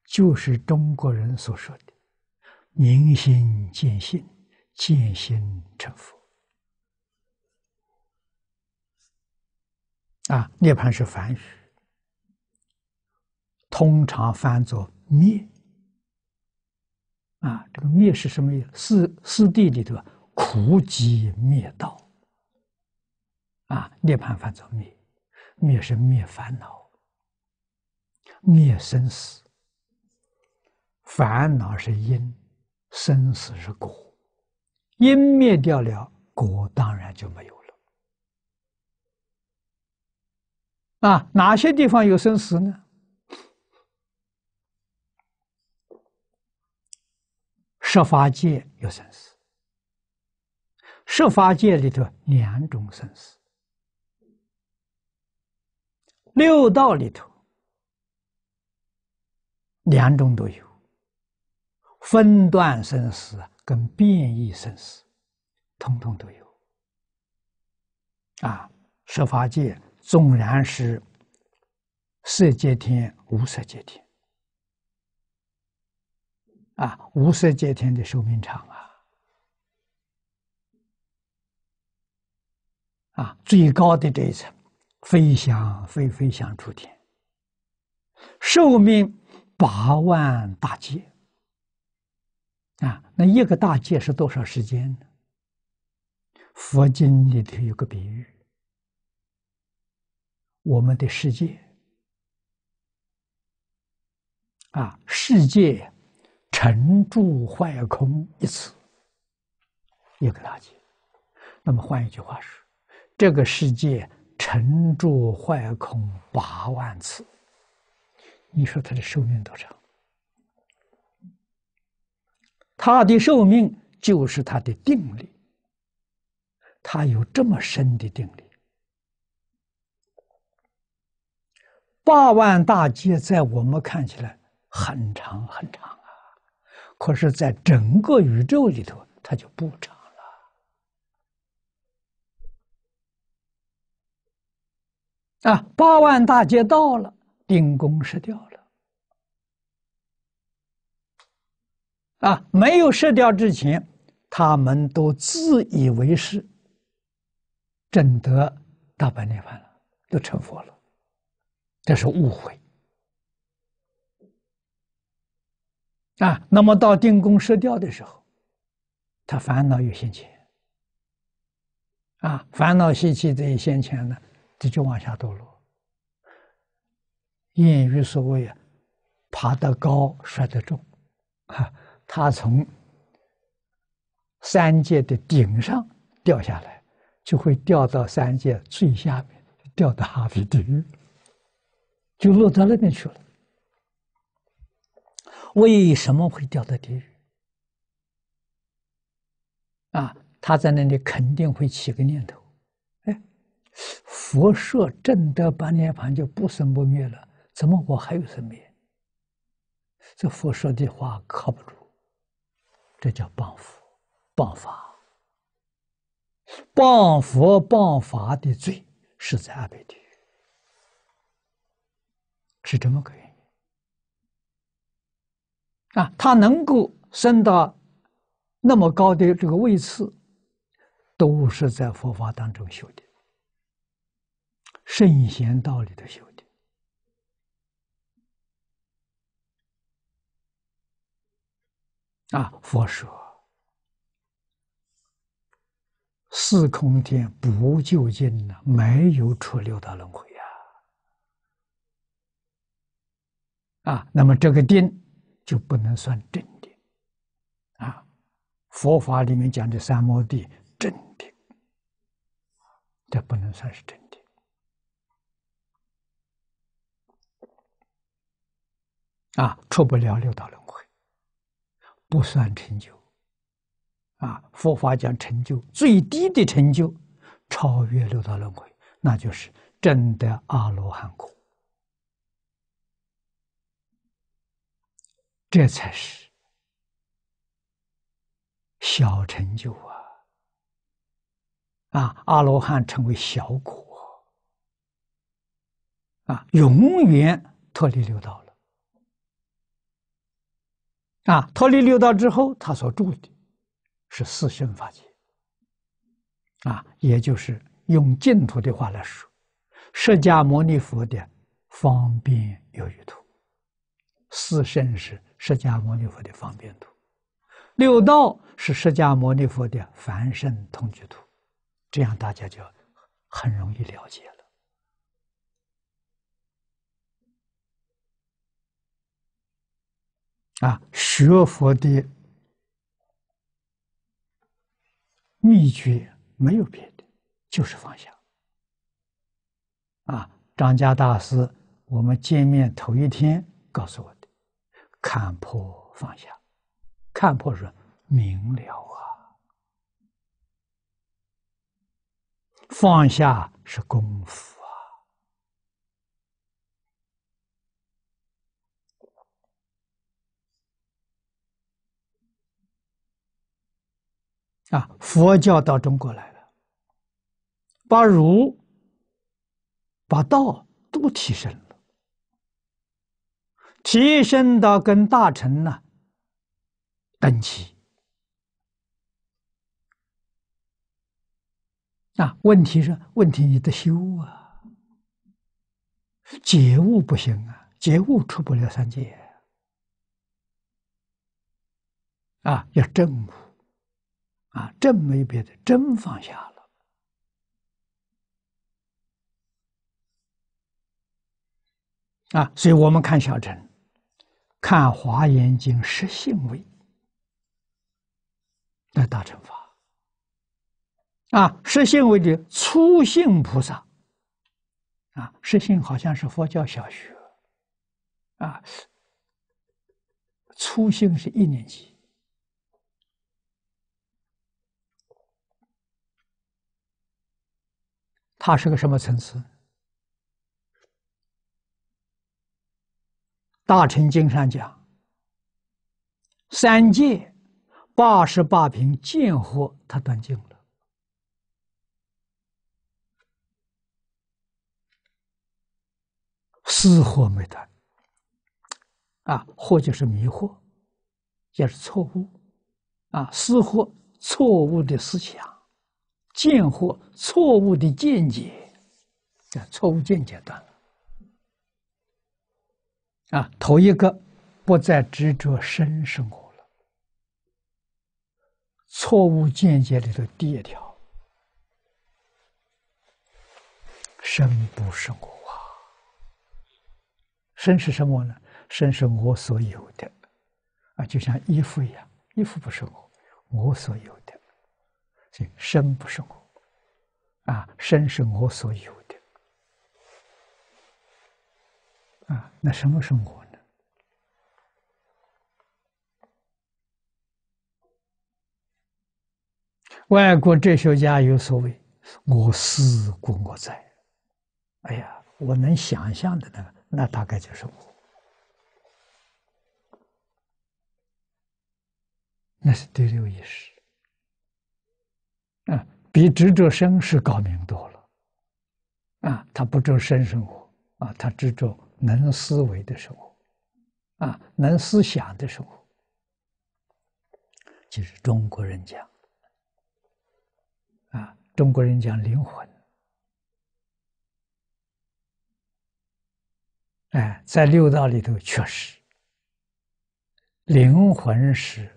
就是中国人所说的“明心见性，见心成佛”。啊，涅槃是梵语，通常翻作灭。啊，这个灭是什么意思？四四地里头，苦集灭道。啊，涅槃翻作灭，灭是灭烦恼，灭生死。烦恼是因，生死是果。因灭掉了，果当然就没有了。啊，哪些地方有生死呢？十法界有生死，十法界里头两种生死，六道里头两种都有。分段生死跟变异生死，通通都有。啊，十法界纵然是色界天、无色界天，啊，无色界天的寿命长啊，啊，最高的这一层，飞翔非飞翔诸天，寿命八万大劫。啊，那一个大戒是多少时间呢？佛经里头有个比喻，我们的世界啊，世界沉住坏空一次，一个大劫。那么换一句话说，这个世界沉住坏空八万次，你说它的寿命多长？它的寿命就是它的定力，它有这么深的定力。八万大劫在我们看起来很长很长啊，可是，在整个宇宙里头，它就不长了。啊，八万大劫到了，定公失掉了。啊，没有射雕之前，他们都自以为是，整得大半天饭了，都成佛了，这是误会。啊，那么到定功射雕的时候，他烦恼有先前，啊，烦恼习气这一先前呢，这就往下堕落。谚语所谓啊，爬得高摔得重，啊。他从三界的顶上掉下来，就会掉到三界最下面，掉到阿鼻地狱，就落到那边去了。为什么会掉到地狱？啊，他在那里肯定会起个念头：，哎，佛说正德八涅盘就不生不灭了，怎么我还有生命？这佛说的话靠不住。这叫谤佛、谤法、谤佛、谤法的罪是在阿鼻地狱，是这么个原因啊！他能够升到那么高的这个位次，都是在佛法当中修的，圣贤道理的修。啊，佛说四空天不究竟呢，没有出六道轮回呀！啊，那么这个定就不能算正定啊。佛法里面讲的三摩地正定，这不能算是真定。啊，出不了六道轮回。不算成就啊！佛法讲成就，最低的成就，超越六道轮回，那就是真的阿罗汉果，这才是小成就啊！啊，阿罗汉称为小果，啊，永远脱离六道了。啊，脱离六道之后，他所住的是四圣法界。啊，也就是用净土的话来说，释迦牟尼佛的方便有余土，四圣是释迦牟尼佛的方便土，六道是释迦牟尼佛的凡圣同居土。这样大家就很容易了解了。啊，学佛的秘诀没有别的，就是放下。啊，张家大师我们见面头一天告诉我的，看破放下，看破是明了啊，放下是功夫。啊，佛教到中国来了，把儒、把道都提升了，提升到跟大臣呢等级。那问题是，问题你得修啊，觉悟不行啊，觉悟出不了三界啊，啊，要正悟。啊，真没别的，真放下了啊！所以我们看小乘，看《华严经》十信位的大乘法啊，十信位的初信菩萨啊，十信好像是佛教小学啊，初信是一年级。他是个什么层次？《大乘经》上讲，三界八十八品见惑，他断尽了；思惑没断。啊，惑就是迷惑，也是错误，啊，思惑错误的思想。见或错误的见解，错误见解断了。啊，头一个不再执着生生活了。错误见解里头第一条，生不是我啊，生是什么呢？生是我所有的，啊，就像衣服一样，衣服不是我，我所有的。身不是我，啊，身是我所有的，啊，那什么是我呢？外国哲学家有所谓“我思故我在”，哎呀，我能想象的那个，那大概就是我，那是第六意识。啊，比执着生是高明多了。啊，他不着生生活，啊，他执着能思维的生活，啊，能思想的生活。其实中国人讲，啊，中国人讲灵魂，哎，在六道里头确实，灵魂是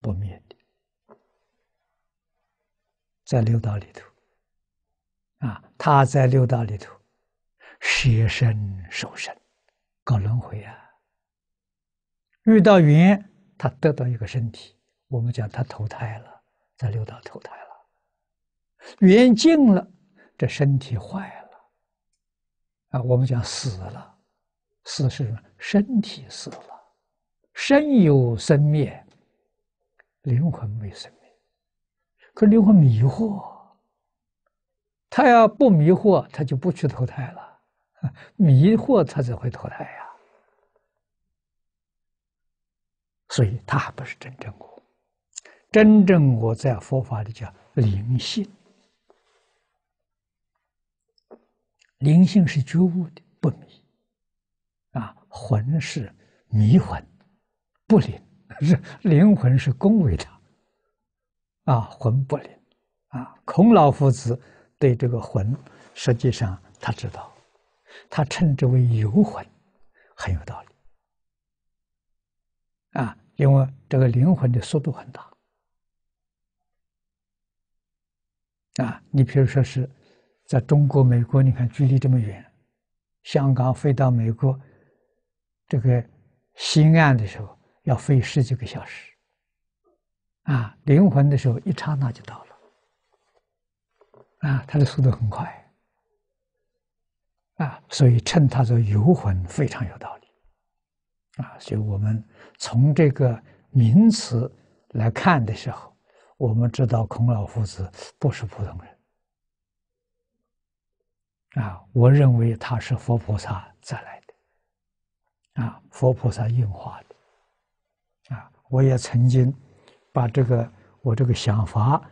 不灭。在六道里头，啊，他在六道里头，学身、寿身，搞轮回啊。遇到缘，他得到一个身体，我们讲他投胎了，在六道投胎了。缘尽了，这身体坏了，啊，我们讲死了，死是什么？身体死了，生有生灭，灵魂未生。可灵魂迷惑，他要不迷惑，他就不去投胎了。[LAUGHS] 迷惑，他才会投胎呀。所以他还不是真正我，真正我在佛法里叫灵性。灵性是觉悟的，不迷。啊，魂是迷魂，不灵。是 [LAUGHS] 灵魂是恭维他。啊，魂不灵，啊，孔老夫子对这个魂，实际上他知道，他称之为游魂，很有道理，啊，因为这个灵魂的速度很大，啊，你比如说是在中国、美国，你看距离这么远，香港飞到美国，这个西岸的时候要飞十几个小时。啊，灵魂的时候一刹那就到了，啊，它的速度很快，啊，所以称它做游魂非常有道理，啊，所以我们从这个名词来看的时候，我们知道孔老夫子不是普通人，啊，我认为他是佛菩萨再来的，啊，佛菩萨应化的，啊，我也曾经。把这个，我这个想法，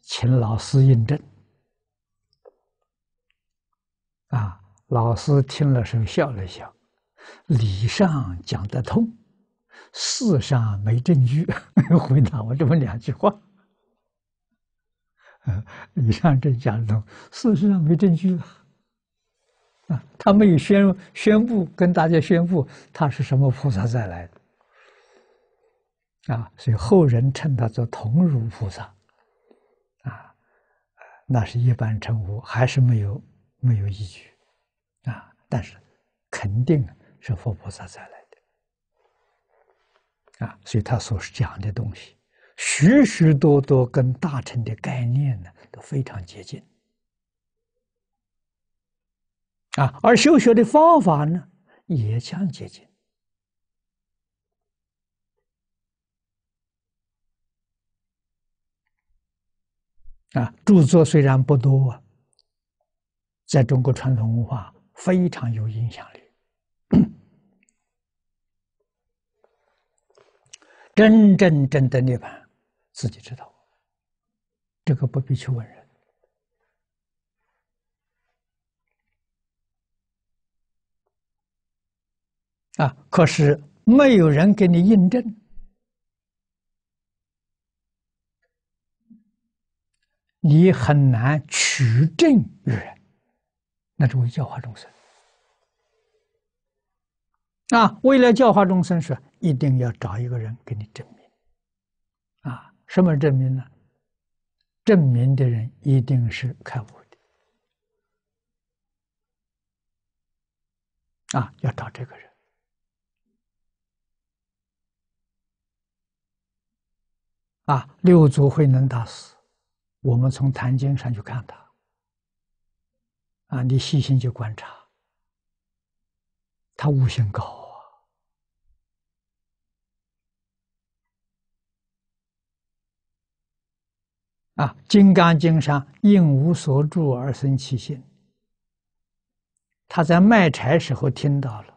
请老师印证。啊，老师听了时候笑了笑，理上讲得通，事上没证据，[LAUGHS] 回答我这么两句话。啊，以上这讲得通，事实上没证据啊。啊，他没有宣宣布，跟大家宣布他是什么菩萨再来。的。啊，所以后人称他做同儒菩萨，啊，那是一般称呼，还是没有没有依据，啊，但是肯定是佛菩萨才来的，啊，所以他所讲的东西，许许多多跟大乘的概念呢都非常接近，啊，而修学的方法呢也相接近。啊，著作虽然不多啊，在中国传统文化非常有影响力。真真真的涅槃，自己知道，这个不必去问人。啊，可是没有人给你印证。你很难取证于人，那是为教化众生。啊，为了教化众生，说一定要找一个人给你证明。啊，什么证明呢？证明的人一定是开悟的。啊，要找这个人。啊，六祖慧能大师。我们从《坛经》上去看他，啊，你细心去观察，他悟性高啊！啊，《金刚经》上“应无所住而生其心”，他在卖柴时候听到了，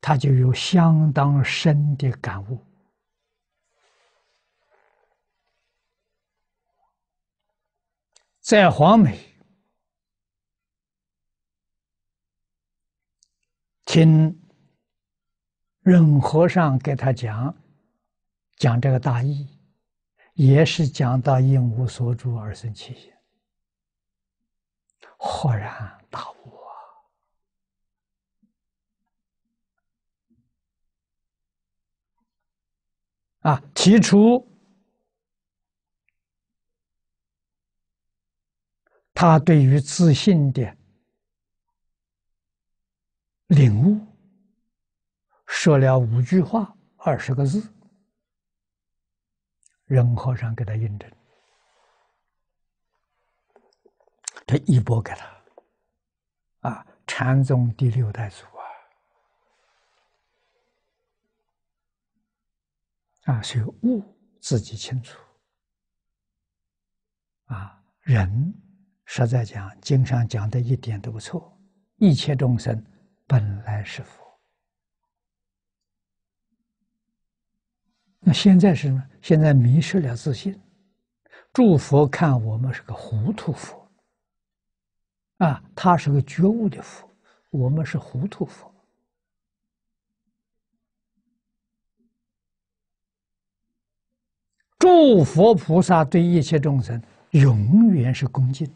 他就有相当深的感悟。在黄梅，请任和尚给他讲讲这个大义，也是讲到应无所住而生其心，豁然大悟啊！啊，提出。他对于自信的领悟，说了五句话，二十个字。任和尚给他印证，他一波给他，啊，禅宗第六代祖啊，啊，所以悟自己清楚，啊，人。实在讲，经上讲的一点都不错。一切众生本来是佛，那现在是什么？现在迷失了自信。诸佛看我们是个糊涂佛，啊，他是个觉悟的佛，我们是糊涂佛。诸佛菩萨对一切众生永远是恭敬。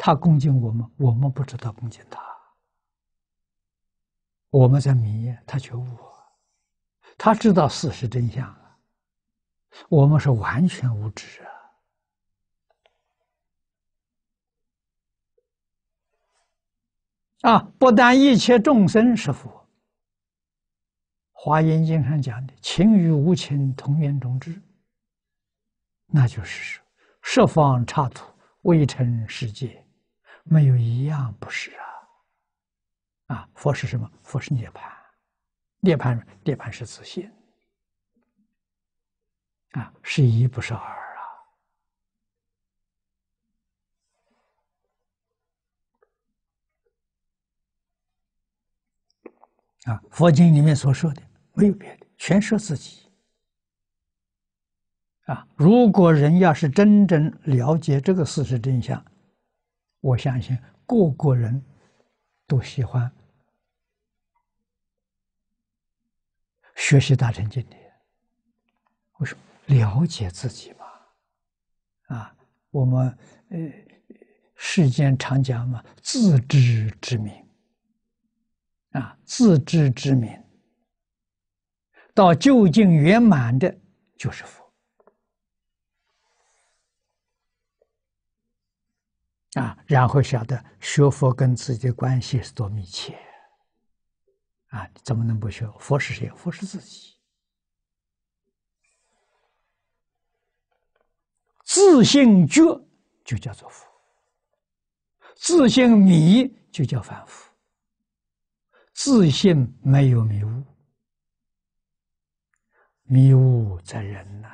他恭敬我们，我们不知道恭敬他。我们在迷夜，他觉悟，他知道事实真相了。我们是完全无知啊！啊，不但一切众生是佛，《华严经》上讲的“情与无情同源种质”，那就是说，十方刹土微尘世界。没有一样不是啊！啊，佛是什么？佛是涅盘，涅盘涅盘是自性啊，是一不是二啊！啊，佛经里面所说的没有别的，全说自己啊。如果人要是真正了解这个事实真相。我相信，个个人都喜欢学习大乘经典。我说了解自己嘛。啊，我们呃，世间常讲嘛，自知之明。啊，自知之明，到究竟圆满的，就是。啊，然后晓得学佛跟自己的关系是多密切啊！怎么能不学佛？是谁？佛是自己。自信觉就叫做佛，自信迷就叫凡夫。自信没有迷雾，迷雾在人呐。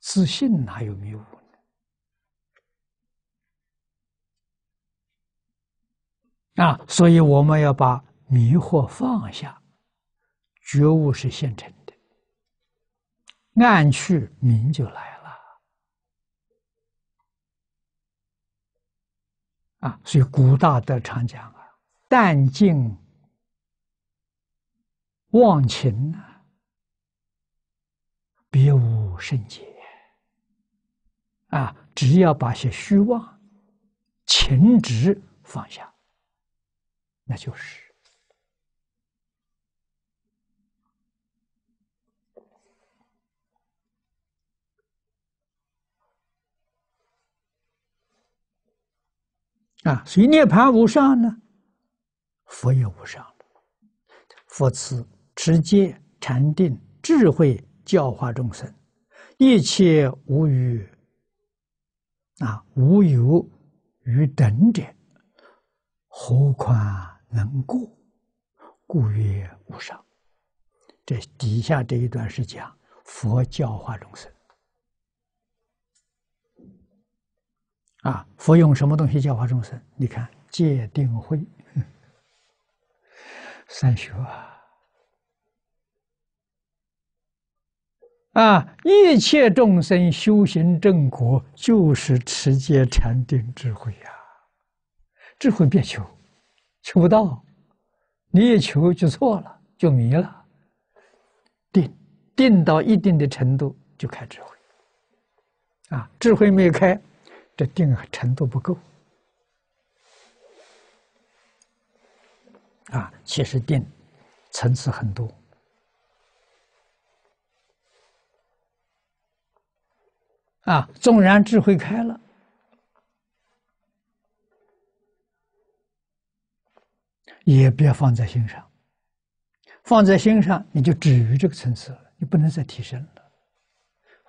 自信哪有迷雾？啊，所以我们要把迷惑放下，觉悟是现成的。暗去明就来了。啊，所以古大德常讲啊，淡静、忘情啊，别无甚解。啊，只要把些虚妄、情执放下。那就是啊，谁涅盘无上呢？佛也无上，佛慈持戒、禅定、智慧，教化众生，一切无余啊无有与等者，何况？能过，故曰无上。这底下这一段是讲佛教化众生啊。佛用什么东西教化众生？你看，戒定慧 [LAUGHS] 三学啊。啊，一切众生修行正果，就是持戒、禅定、智慧呀。智慧变修。求不到，你也求就错了，就迷了。定定到一定的程度就开智慧啊，智慧没有开，这定程度不够啊。其实定层次很多啊，纵然智慧开了。也别放在心上，放在心上你就止于这个层次了，你不能再提升了，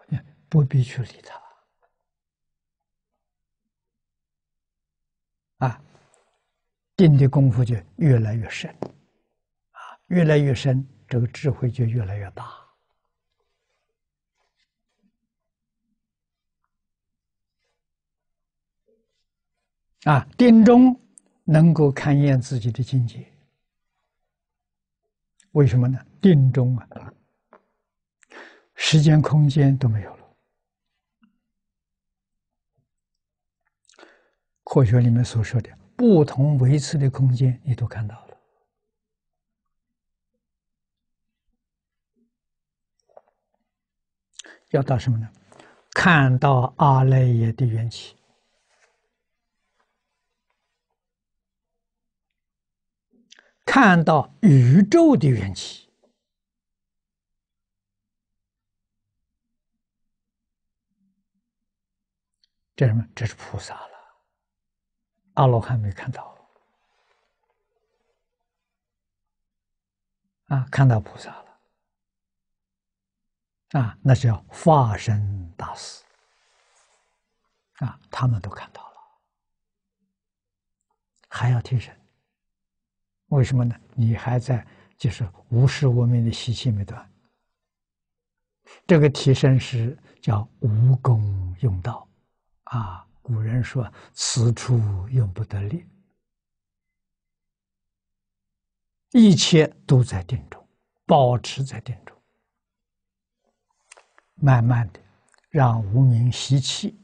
你不必去理他。啊，定的功夫就越来越深，啊，越来越深，这个智慧就越来越大。啊，定中。能够勘验自己的境界，为什么呢？定中啊，时间、空间都没有了。科学里面所说的不同维持的空间，你都看到了。要到什么呢？看到阿赖耶的缘起。看到宇宙的元气，这什么？这是菩萨了，阿罗汉没看到。啊，看到菩萨了，啊，那叫化身大师，啊，他们都看到了，还要提升。为什么呢？你还在就是无视文明的习气，没断。这个提升是叫无功用道，啊，古人说此处用不得力，一切都在定中，保持在定中，慢慢的让无名习气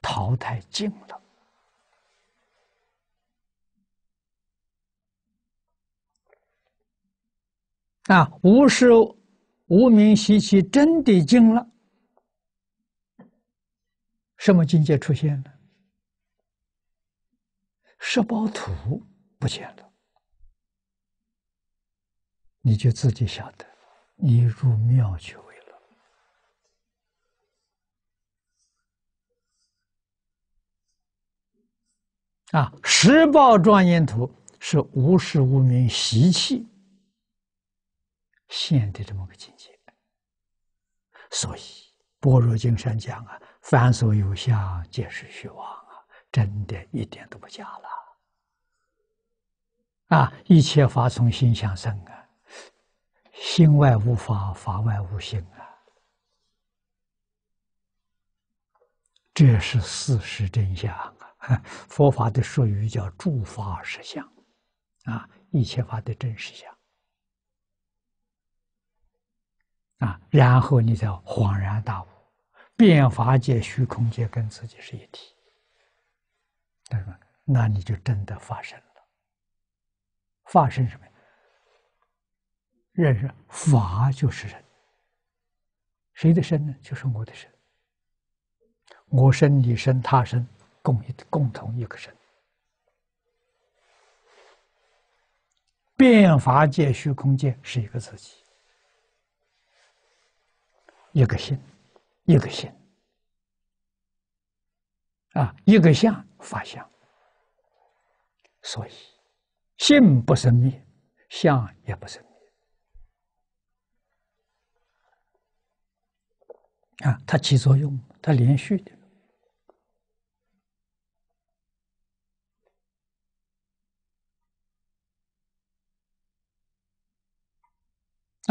淘汰尽了。啊，无时无名习气真的静了，什么境界出现了？十宝图不见了，你就自己晓得，你入庙就为了。啊，十宝庄严图是无始无明习气。现的这么个境界，所以《般若经》上讲啊，“凡所有相，皆是虚妄啊”，真的一点都不假了啊！一切法从心想生啊，心外无法，法外无心啊，这是事实真相啊！佛法的术语叫“诸法实相”，啊，一切法的真实相。啊，然后你才恍然大悟，变法界、虚空界跟自己是一体。他说：“那你就真的发生了，发生什么呀？认识法就是人，谁的身呢？就是我的身。我身、你身、他身，共一共同一个身。变法界、虚空界是一个自己。”一个心，一个心，啊，一个相，法相。所以，性不生灭，相也不生灭，啊，它起作用，它连续的。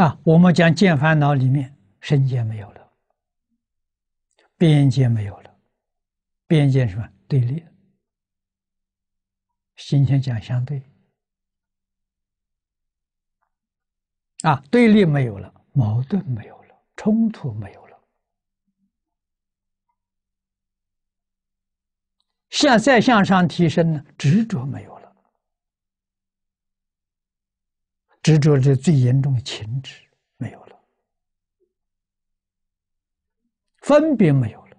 啊，我们讲见烦恼里面。身界没有了，边界没有了，边界什么对立？先前讲相对啊，对立没有了，矛盾没有了，冲突没有了。现在向上提升呢，执着没有了，执着这最严重的情执没有了。分别没有了，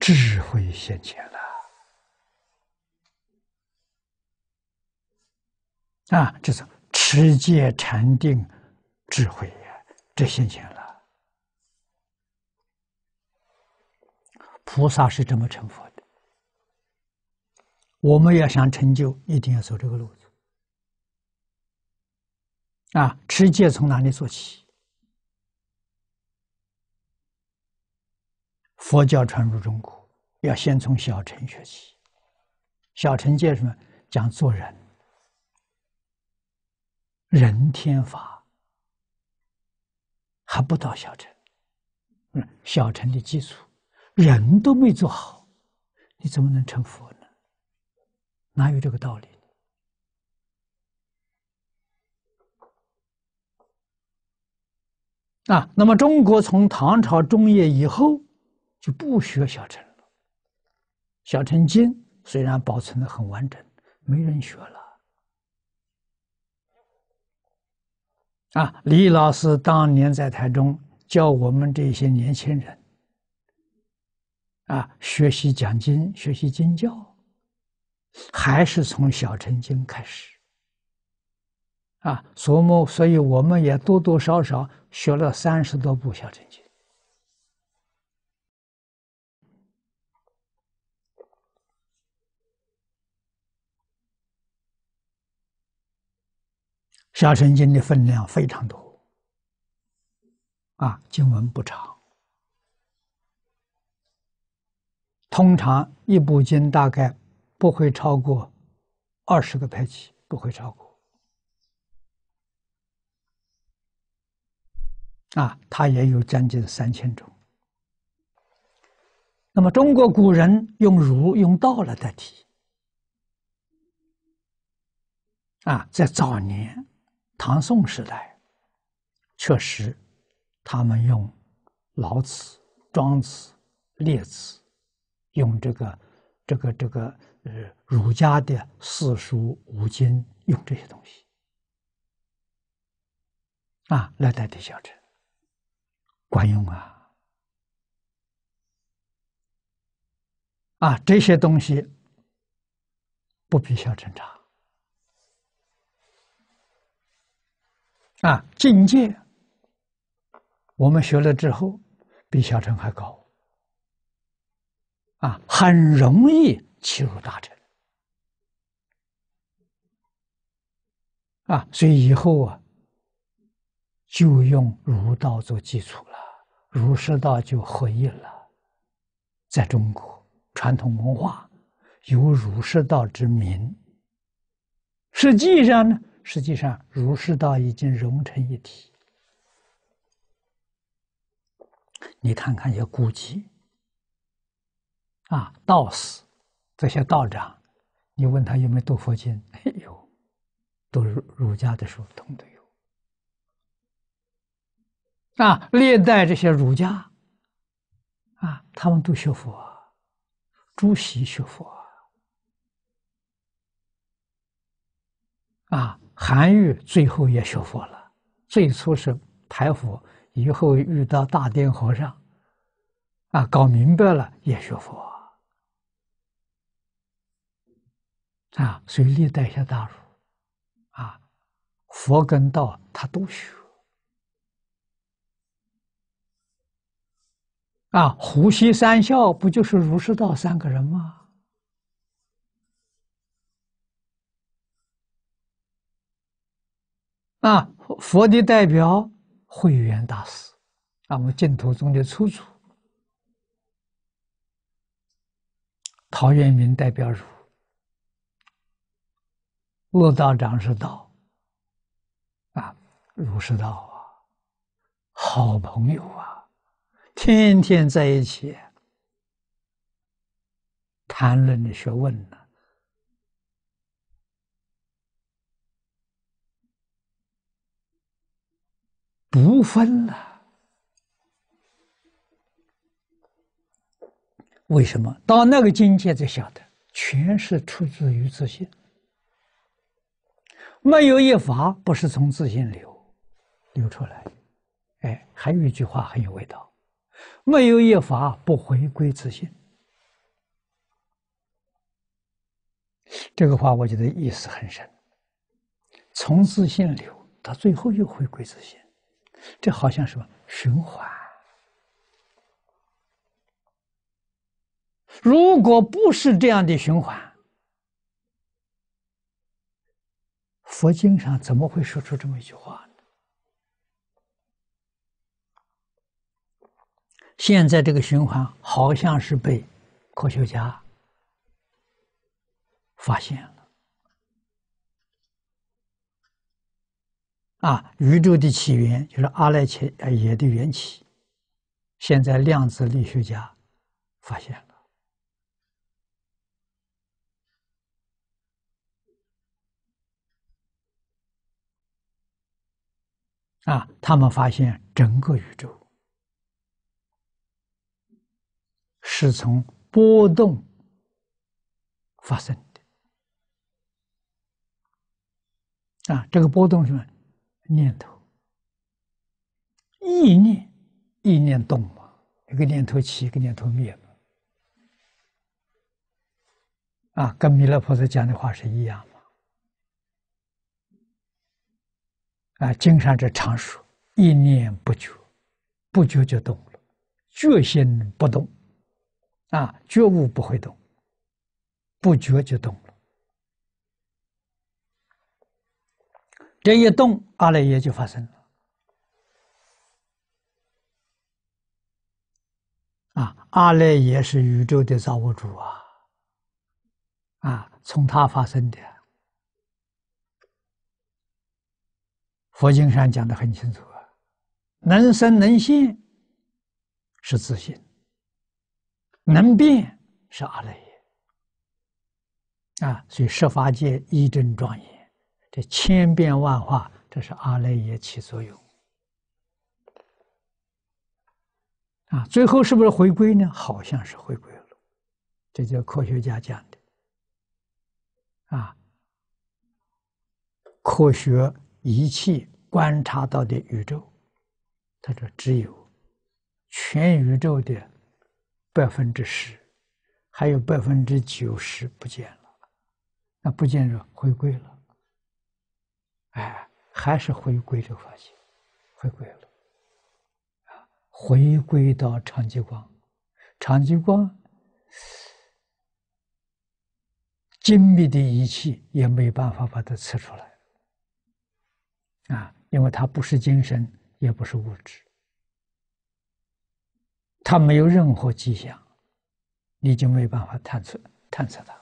智慧现前了啊！这是持戒、禅定、智慧呀，这现前了。菩萨是这么成佛的？我们要想成就，一定要走这个路子啊！持戒从哪里做起？佛教传入中国，要先从小乘学习。小乘建什么？讲做人，人天法还不到小乘。嗯，小乘的基础，人都没做好，你怎么能成佛呢？哪有这个道理？啊，那么中国从唐朝中叶以后。就不学小乘了。小乘经虽然保存的很完整，没人学了。啊，李老师当年在台中教我们这些年轻人，啊，学习讲经、学习经教，还是从小乘经开始。啊，所以我们也多多少少学了三十多部小乘经。下神经的分量非常多，啊，经文不长，通常一部经大概不会超过二十个排起，不会超过，啊，它也有将近三千种。那么，中国古人用儒用道了的替，啊，在早年。唐宋时代，确实，他们用老子、庄子、列子，用这个、这个、这个呃儒家的四书五经，用这些东西啊来代替小乘，管用啊！啊，这些东西不比小乘差。啊，境界，我们学了之后，比小乘还高，啊，很容易欺入大臣。啊，所以以后啊，就用儒道做基础了，儒释道就合一了，在中国传统文化有儒释道之名，实际上呢。实际上，儒释道已经融成一体。你看看，些古籍啊，道士，这些道长，你问他有没有读佛经？哎呦，读儒儒家的书，通都有。啊，历代这些儒家啊，他们都学佛，朱熹学佛啊。啊。韩愈最后也学佛了，最初是台甫，以后遇到大殿和尚，啊，搞明白了也学佛，啊，随历代些大儒，啊，佛跟道他都学，啊，胡西三孝不就是儒释道三个人吗？啊，佛的代表慧远大师，那么净土中的出处，陶渊明代表儒，陆道长是道，啊，儒是道啊，好朋友啊，天天在一起谈论学问呢。不分了，为什么到那个境界才晓得，全是出自于自信，没有一法不是从自信流流出来。哎，还有一句话很有味道，没有一法不回归自信。这个话我觉得意思很深，从自信流，到最后又回归自信。这好像什么循环？如果不是这样的循环，佛经上怎么会说出这么一句话呢？现在这个循环好像是被科学家发现。啊，宇宙的起源就是阿赖耶的缘起。现在量子力学家发现了啊，他们发现整个宇宙是从波动发生的啊，这个波动什么？念头，意念，意念动嘛？一个念头起，一个念头灭嘛？啊，跟弥勒菩萨讲的话是一样嘛？啊，经常这常说，意念不觉，不觉就动了；觉心不动，啊，觉悟不会动，不觉就动了。这一动阿赖耶就发生了啊，阿赖耶是宇宙的造物主啊，啊，从他发生的。佛经上讲的很清楚啊，能生能现是自信，能变是阿赖耶啊，所以设法界一真庄严。这千变万化，这是阿赖耶起作用。啊，最后是不是回归呢？好像是回归了。这叫科学家讲的。啊，科学仪器观察到的宇宙，他说只有全宇宙的百分之十，还有百分之九十不见了，那不见是回归了。哎，还是回归这个方向，回归了啊！回归到长激光，长激光精密的仪器也没办法把它测出来，啊，因为它不是精神，也不是物质，它没有任何迹象，你就没办法探测探测它。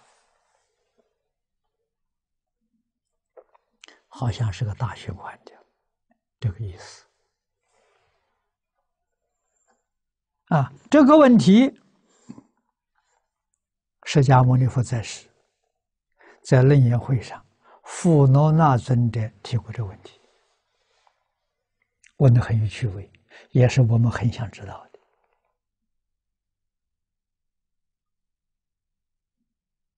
好像是个大循环的，这个意思啊。这个问题，释迦牟尼佛在世，在楞严会上，富罗那尊者提过这个问题，问的很有趣味，也是我们很想知道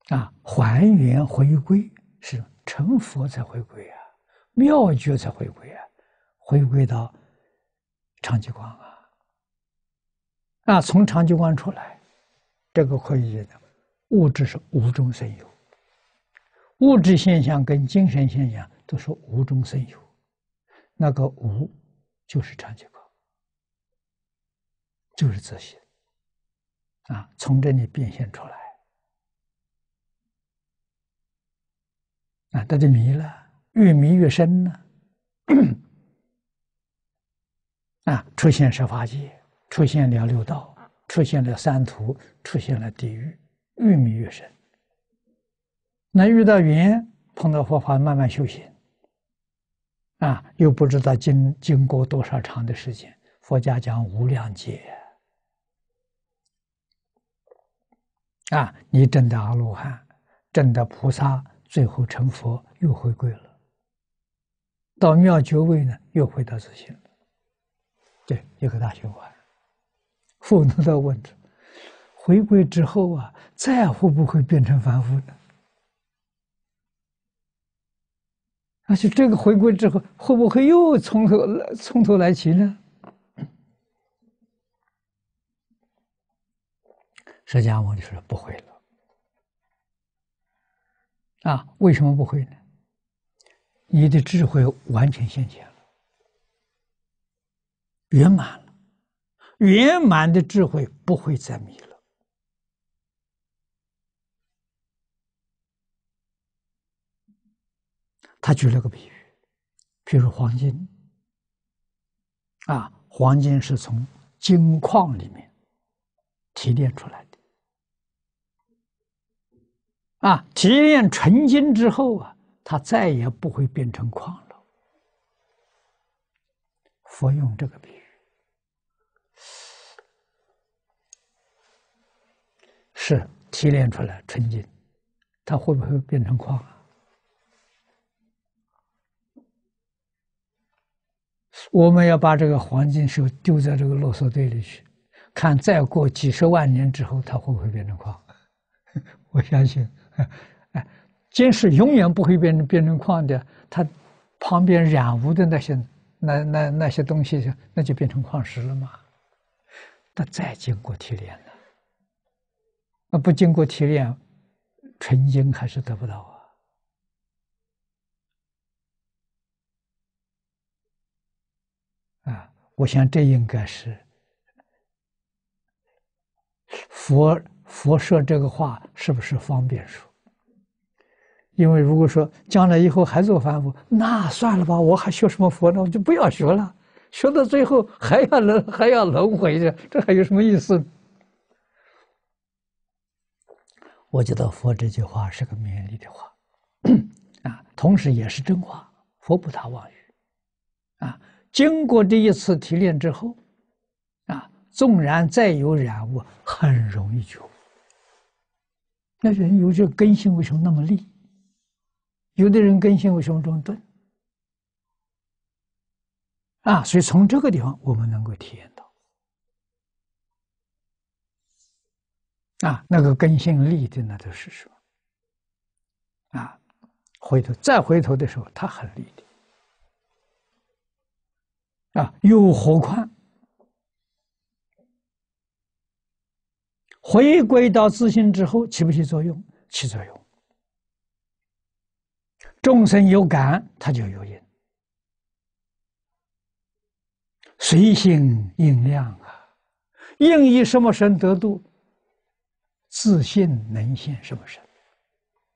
的。啊，还原回归是成佛才回归啊。妙觉才回归啊，回归到长寂光啊！啊，从长寂光出来，这个可以的。物质是无中生有，物质现象跟精神现象都是无中生有。那个无就是长寂光，就是这些，啊，从这里变现出来啊，他就迷了。越迷越深呢，[COUGHS] 啊，出现十八界，出现了六道，出现了三途，出现了地狱，越迷越深。那遇到缘，碰到佛法，慢慢修行，啊，又不知道经经过多少长的时间。佛家讲无量劫，啊，你真的阿罗汉，真的菩萨，最后成佛，又回归了。到妙觉位呢，又回到自性了。对，一个大循环。佛都在问着：回归之后啊，再会不会变成凡夫呢？而且这个回归之后，会不会又从头来，从头来起呢？释迦牟尼说不会了。啊，为什么不会呢？你的智慧完全现前了，圆满了，圆满的智慧不会再迷了。他举了个比喻，譬如黄金，啊，黄金是从金矿里面提炼出来的，啊，提炼纯金之后啊。它再也不会变成矿了。佛用这个比喻，是提炼出来纯金，它会不会变成矿啊？我们要把这个黄金手丢在这个啰嗦堆里去，看再过几十万年之后，它会不会变成矿？[LAUGHS] 我相信，哎。[LAUGHS] 金是永远不会变成变成矿的，它旁边染污的那些、那那那些东西，那就变成矿石了嘛。它再经过提炼了，那不经过提炼，纯金还是得不到啊。啊，我想这应该是佛佛说这个话，是不是方便说？因为如果说将来以后还做凡夫，那算了吧，我还学什么佛呢？我就不要学了。学到最后还要轮 [LAUGHS] 还要轮回去，这还有什么意思？我觉得佛这句话是个勉励的话，[CLEARS THROAT] 啊，同时也是真话。佛不达妄语，啊，经过第一次提炼之后，啊，纵然再有染物，很容易就。那人有这根性，为什么那么利？有的人根性为什么这么钝？啊，所以从这个地方我们能够体验到，啊，那个根性立的那都是什么？啊，回头再回头的时候，他很利的，啊，又何况回归到自信之后起不起作用？起作用。众生有感，他就有因，随性应量啊！应以什么身得度，自信能现什么身，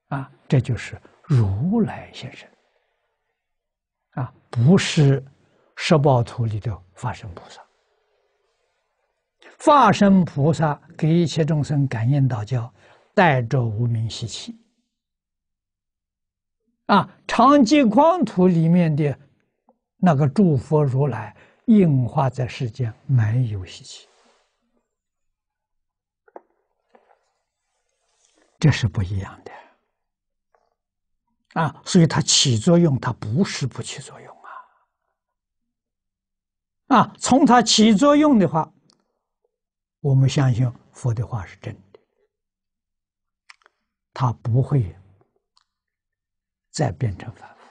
啊，这就是如来现身啊，不是十宝图里的法身菩萨。化身菩萨给一切众生感应道教，带着无名习气。啊，长吉光土里面的那个诸佛如来应化在世间没有稀奇，这是不一样的。啊，所以它起作用，它不是不起作用啊。啊，从它起作用的话，我们相信佛的话是真的，它不会。再变成凡夫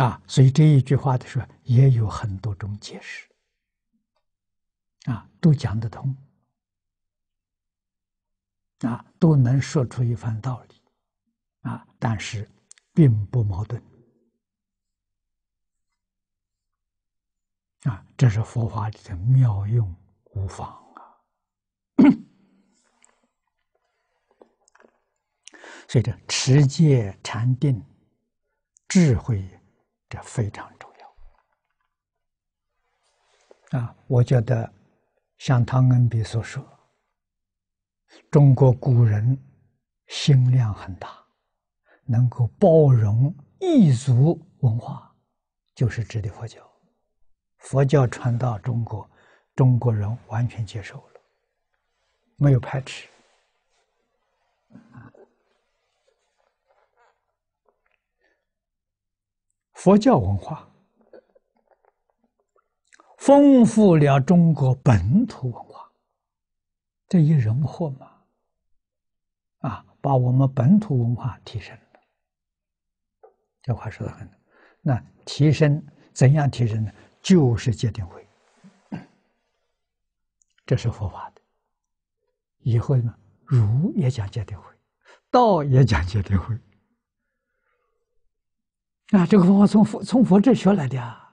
啊，所以这一句话的时候也有很多种解释啊，都讲得通啊，都能说出一番道理啊，但是并不矛盾啊，这是佛法里的妙用无妨。所以，这持戒、禅定、智慧，这非常重要啊！我觉得，像汤恩比所说，中国古人心量很大，能够包容异族文化，就是指的佛教。佛教传到中国，中国人完全接受了，没有排斥啊。佛教文化丰富了中国本土文化，这一人祸嘛，啊，把我们本土文化提升了。这话说的很，那提升怎样提升呢？就是戒定会，[CLEARS THROAT] 这是佛法的。以后呢，儒也讲戒定会，道也讲戒定会。啊，这个方法从佛从佛这学来的啊，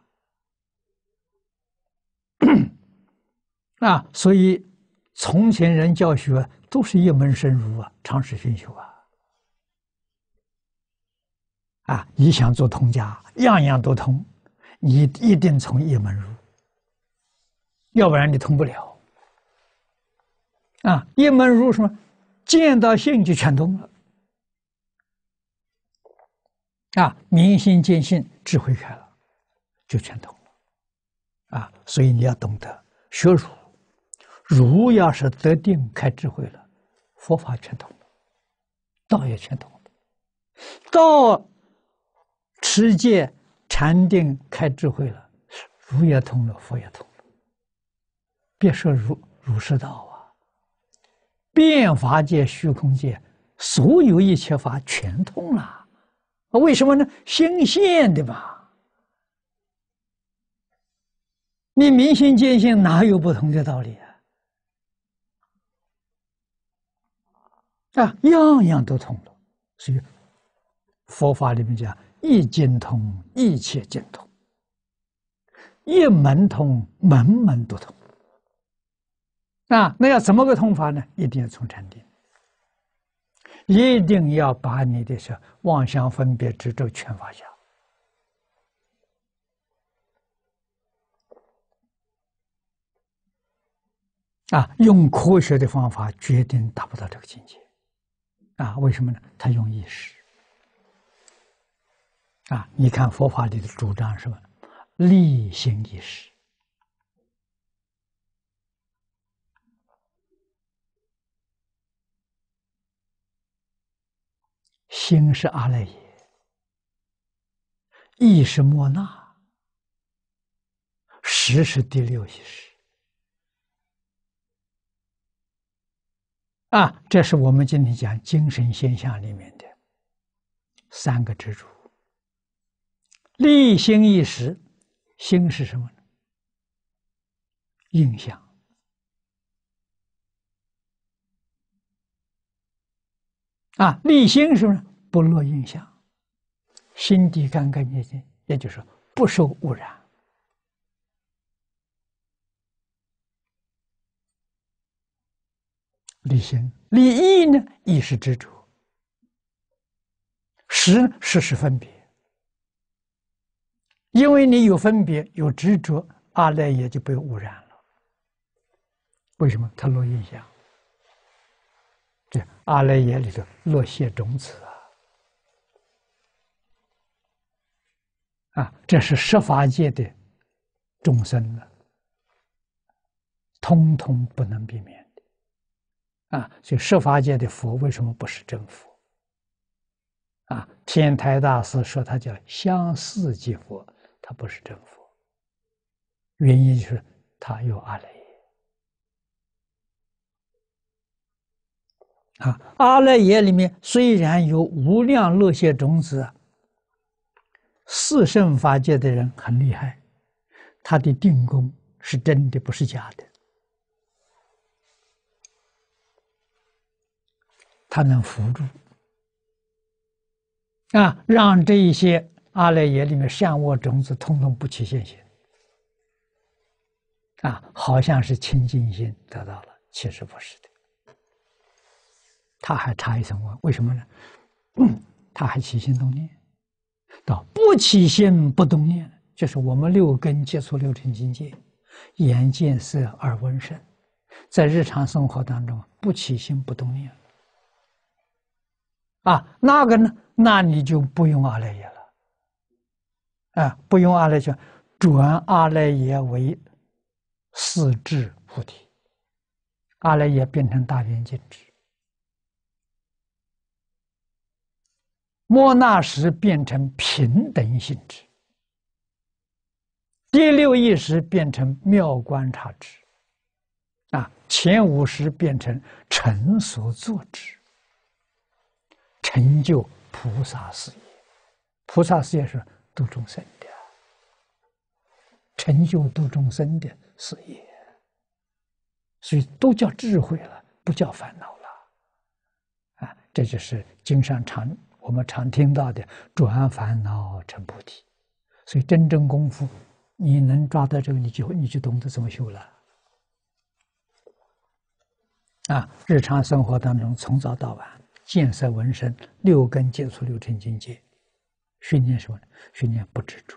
[CLEARS THROAT] 啊，所以从前人教学都是一门深入啊，长时熏修啊，啊，你想做通家，样样都通，你一定从一门入，要不然你通不了，啊，一门入什么，见到性就全通了。啊，明心见性，智慧开了，就全通了。啊，所以你要懂得学儒，儒要是得定开智慧了，佛法全通了，道也全通了。道持戒禅定开智慧了，儒也通了，佛也通了。别说儒儒释道啊，变法界虚空界所有一切法全通了。为什么呢？心现的嘛，你明心见性，哪有不同的道理啊？啊，样样都通了。所以佛法里面讲：一精通，一切境通；一门通，门门都通。啊，那要怎么个通法呢？一定要从禅定。一定要把你的是妄想分别执着全放下，啊，用科学的方法决定达不到这个境界，啊，为什么呢？他用意识，啊，你看佛法里的主张什么，立心意识。心是阿赖耶，意是莫那，识是第六意识。啊，这是我们今天讲精神现象里面的三个支柱。立心意识，心是什么呢？印象。啊，立心是不是不落印象，心底干干净净，也就是不受污染。立心，立意呢，意识执着，识，事是分别。因为你有分别，有执着，阿赖耶就被污染了。为什么他落印象？阿赖耶里的落谢种子啊，啊，这是十法界的众生呢，通通不能避免的啊。所以十法界的佛为什么不是真佛？啊，天台大师说他叫相似即佛，他不是真佛，原因就是他有阿赖。啊，阿赖耶里面虽然有无量乐业种子，四圣法界的人很厉害，他的定功是真的，不是假的，他能扶助啊，让这一些阿赖耶里面善恶种子统统不起现行，啊，好像是清净心得到了，其实不是的。他还差一声问：“为什么呢？” [CLEARS THROAT] 他还起心动念，道：“不起心不动念，就是我们六根接触六尘境界，眼见色，耳闻声，在日常生活当中不起心不动念。”啊，那个呢？那你就不用阿赖耶了，啊，不用阿赖耶，转阿赖耶为四智菩提，阿赖耶变成大圆镜智。莫那时变成平等性质，第六意识变成妙观察之，啊，前五识变成成所作之，成就菩萨事业，菩萨事业是度众生的，成就度众生的事业，所以都叫智慧了，不叫烦恼了，啊，这就是经上常。我们常听到的“转烦恼成菩提”，所以真正功夫，你能抓到这个，你就你就懂得怎么修了。啊，日常生活当中，从早到晚，见色闻声，六根接触六尘境界，训练什么呢？训练不执着、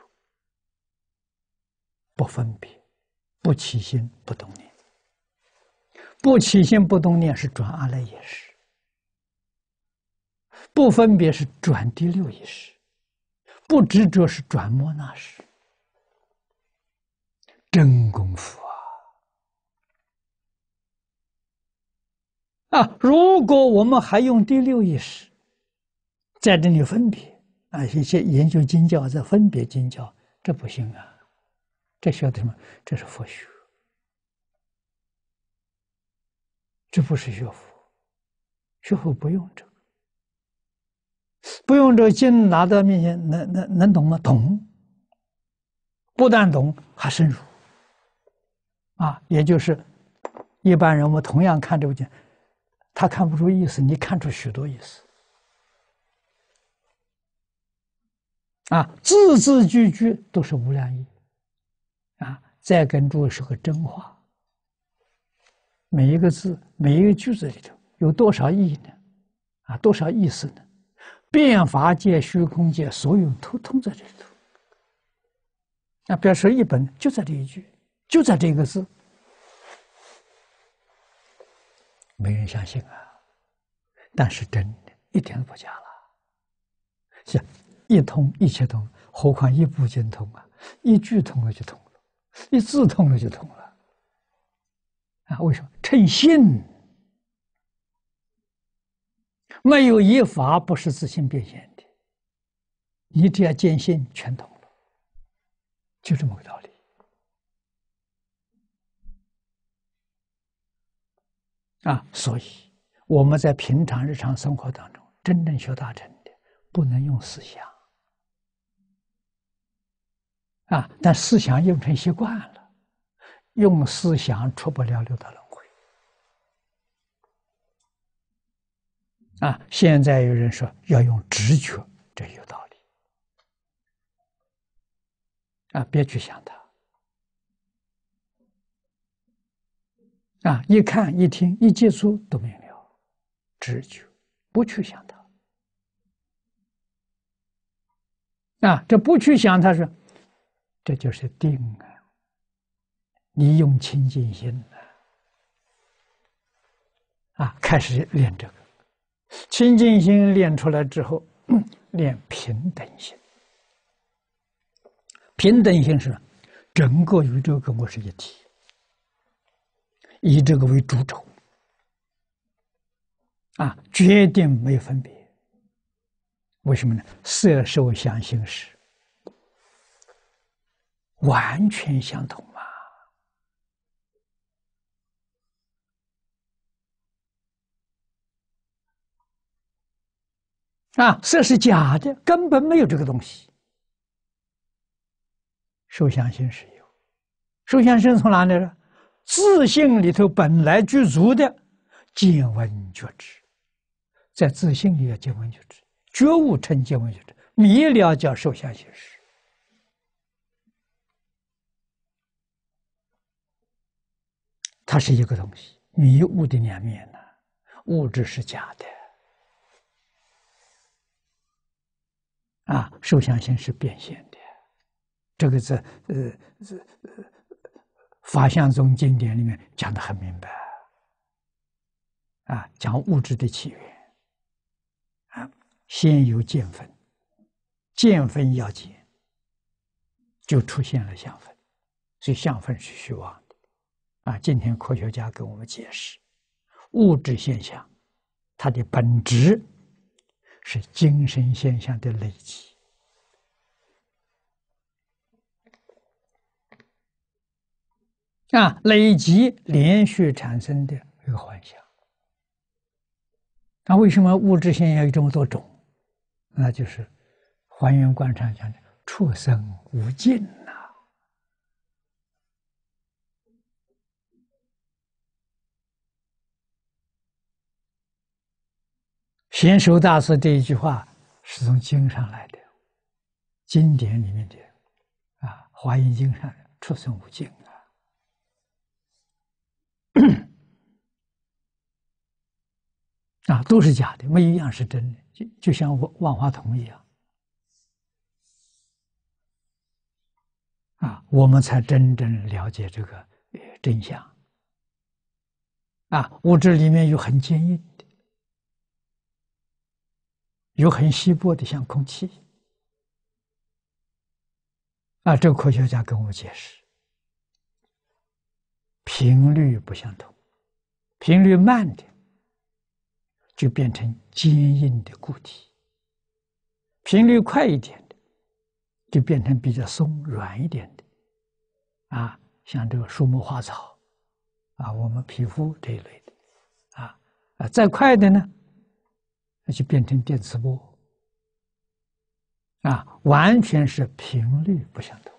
不分别、不起心、不动念。不起心、不动念是转阿赖耶识。不分别是转第六意识，不执着是转摩那识，真功夫啊！啊，如果我们还用第六意识在这里分别啊，一些研究经教，在分别经教，这不行啊！这需要什么？这是佛学，这不是学佛，学佛不用这。不用这个经拿到面前，能能能懂吗？懂，不但懂还深入。啊，也就是一般人，我们同样看这部经，他看不出意思，你看出许多意思。啊，字字句句都是无量义，啊，再跟诸位说个真话，每一个字、每一个句子里头有多少意义呢？啊，多少意思呢？变法界、虚空界，所有通通在这里头。那比如说一本，就在这一句，就在这个字。没人相信啊，但是真的，一点都不假了。想一通一切通，何况一部经通啊？一句通了就通了，一字通了就通了。啊，为什么？称心。没有一法不是自信变现的，你只要坚信，全通了。就这么个道理啊！所以我们在平常日常生活当中，真正修大成的，不能用思想啊，但思想用成习惯了，用思想出不了六道了。啊！现在有人说要用直觉，这有道理。啊，别去想它。啊，一看、一听、一接触都明了，直觉，不去想它。啊，这不去想，他说，这就是定啊。你用清净心啊，啊，开始练这个。清净心练出来之后，练平等心。平等心是整个宇宙跟我是一体，以这个为主轴，啊，决定没有分别。为什么呢？色受想行识完全相同。啊，色是假的，根本没有这个东西。受相性是有，受相性从哪里来？自信里头本来具足的，见闻觉知，在自信里要见闻觉知，觉悟成见闻觉知，迷了叫受相性识，它是一个东西，迷雾的两面呢，物质是假的。啊，受相性是变现的，这个字，呃是呃，法相宗经典里面讲的很明白。啊，讲物质的起源，啊，先有见分，见分要见，就出现了相分，所以相分是虚妄的。啊，今天科学家给我们解释，物质现象，它的本质。是精神现象的累积啊，累积连续产生的一个幻想。那为什么物质现象有这么多种？那就是，还原观察讲的“畜生无尽”。天寿大师这一句话是从经上来的，经典里面的，啊，《华严经》上“出生无尽”啊，[COUGHS] 啊，都是假的，没一样是真的，就就像万万花筒一样，啊，我们才真正了解这个真相，啊，物质里面有很坚硬。有很稀薄的，像空气。啊，这个科学家跟我解释：频率不相同，频率慢的就变成坚硬的固体；频率快一点的就变成比较松软一点的，啊，像这个树木、花草，啊，我们皮肤这一类的，啊啊，再快的呢？那就变成电磁波，啊，完全是频率不相同，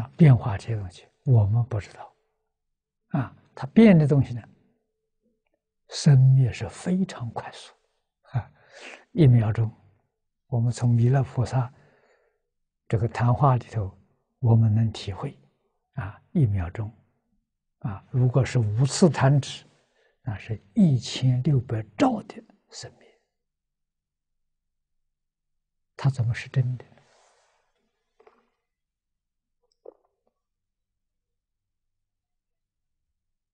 啊，变化这些东西我们不知道，啊，它变的东西呢，生灭是非常快速，啊，一秒钟，我们从弥勒菩萨这个谈话里头，我们能体会，啊，一秒钟，啊，如果是五次弹指。那是一千六百兆的生命，它怎么是真的？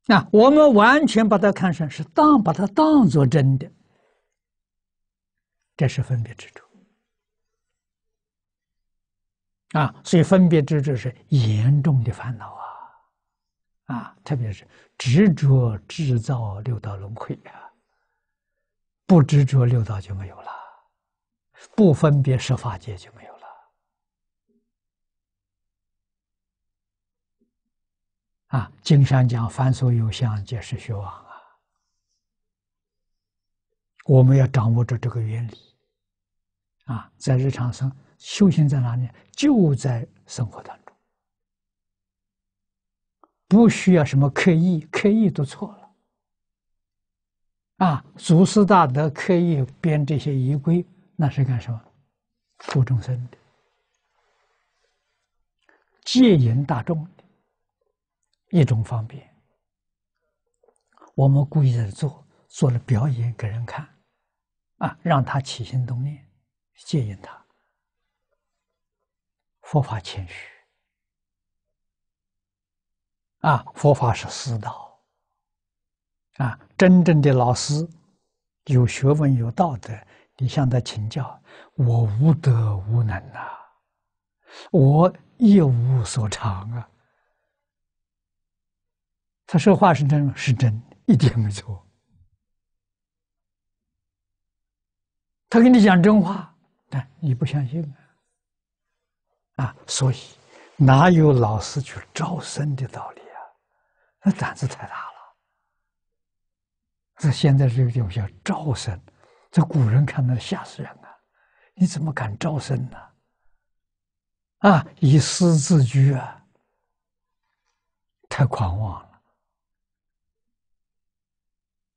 那我们完全把它看成是当把它当作真的，这是分别之处。啊，所以分别之着是严重的烦恼啊，啊，特别是。执着制造六道轮回啊，不执着六道就没有了，不分别设法界就没有了啊。经上讲，凡所有相，皆是虚妄啊。我们要掌握着这个原理啊，在日常生修行在哪里？就在生活当中。不需要什么刻意，刻意都错了。啊，祖师大德刻意编这些仪规，那是干什么？负众生的，戒严大众的一种方便。我们故意在做，做了表演给人看，啊，让他起心动念，戒严他。佛法谦虚。啊，佛法是四道。啊，真正的老师，有学问有道德，你向他请教，我无德无能呐，我一无所长啊。他说话是真，是真，一点没错。他跟你讲真话，但你不相信啊。啊，所以哪有老师去招生的道理？那胆子太大了！这现在这地方叫招生，这古人看到吓死人啊！你怎么敢招生呢？啊，以私自居啊，太狂妄了！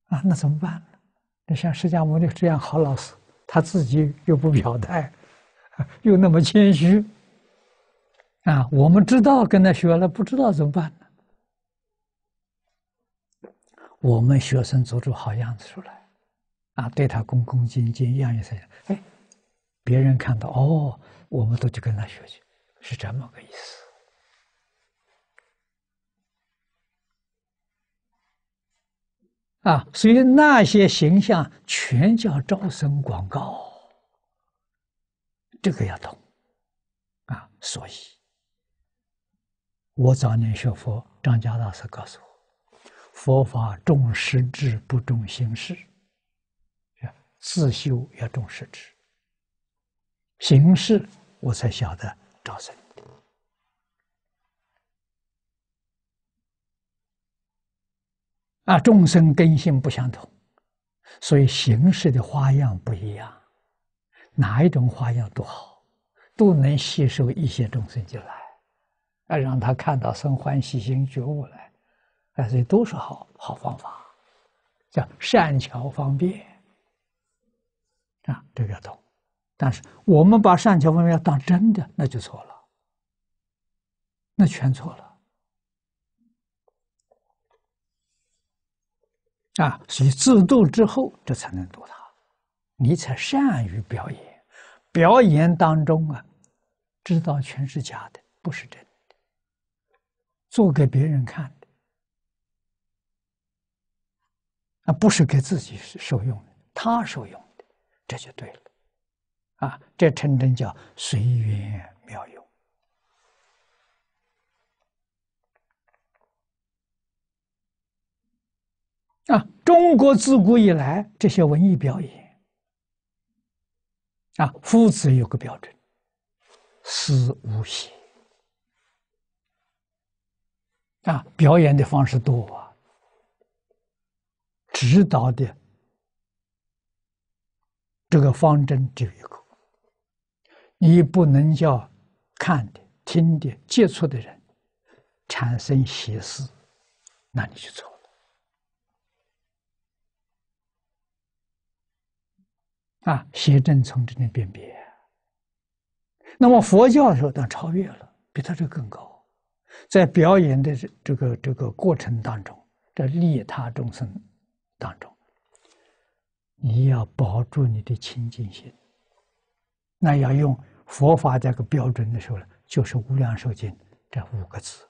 啊，那怎么办呢？你像释迦牟尼这样好老师，他自己又不表态，又那么谦虚啊，我们知道跟他学了，不知道怎么办呢？我们学生做出好样子出来，啊，对他恭恭敬敬，样样事情，哎，别人看到，哦，我们都去跟他学习，是这么个意思。啊，所以那些形象全叫招生广告，这个要懂，啊，所以，我早年学佛，张家大师告诉我。佛法重实质，不重形式。自修要重实质，形式我才晓得招生。啊，众生根性不相同，所以形式的花样不一样。哪一种花样都好，都能吸收一些众生进来，啊，让他看到生欢喜心觉悟来。但是，都是好好方法，叫善巧方便，啊，个要懂。但是，我们把善巧方便当真的，那就错了，那全错了。啊，所以自度之后，这才能度他，你才善于表演。表演当中啊，知道全是假的，不是真的，做给别人看。那不是给自己受用，他受用的，这就对了，啊，这真叫随缘妙用。啊，中国自古以来这些文艺表演，啊，夫子有个标准：思无邪。啊，表演的方式多啊。指导的这个方针只有一个，你不能叫看的、听的、接触的人产生邪思，那你就错了。啊，邪正从这里辨别。那么佛教的时候，它超越了，比他这更高，在表演的这个这个过程当中，在利他众生。当中，你要保住你的清净心，那要用佛法这个标准的时候呢，就是无量寿经这五个字：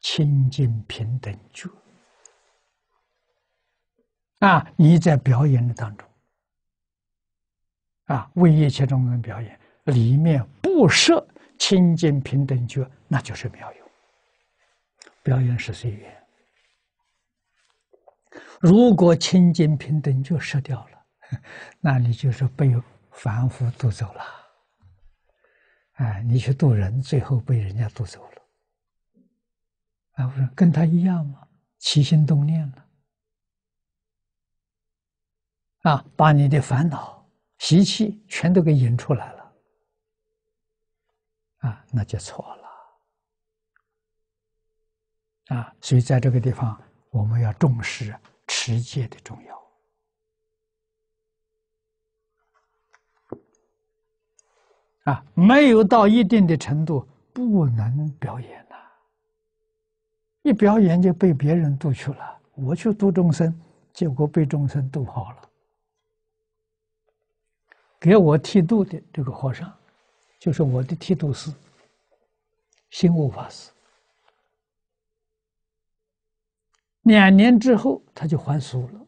清净平等觉。啊，你在表演的当中，啊为一切众生表演，里面不设清净平等觉，那就是妙用。表演是随缘。如果清净平等就失掉了，[LAUGHS] 那你就是被凡夫渡走了。哎，你去渡人，最后被人家渡走了。啊，我说跟他一样吗？起心动念了，啊，把你的烦恼习气全都给引出来了，啊，那就错了。啊，所以在这个地方我们要重视。持戒的重要啊，没有到一定的程度，不能表演呐。一表演就被别人度去了，我去读众生，结果被众生度好了。给我剃度的这个和尚，就是我的剃度师，心无法师。两年之后，他就还俗了。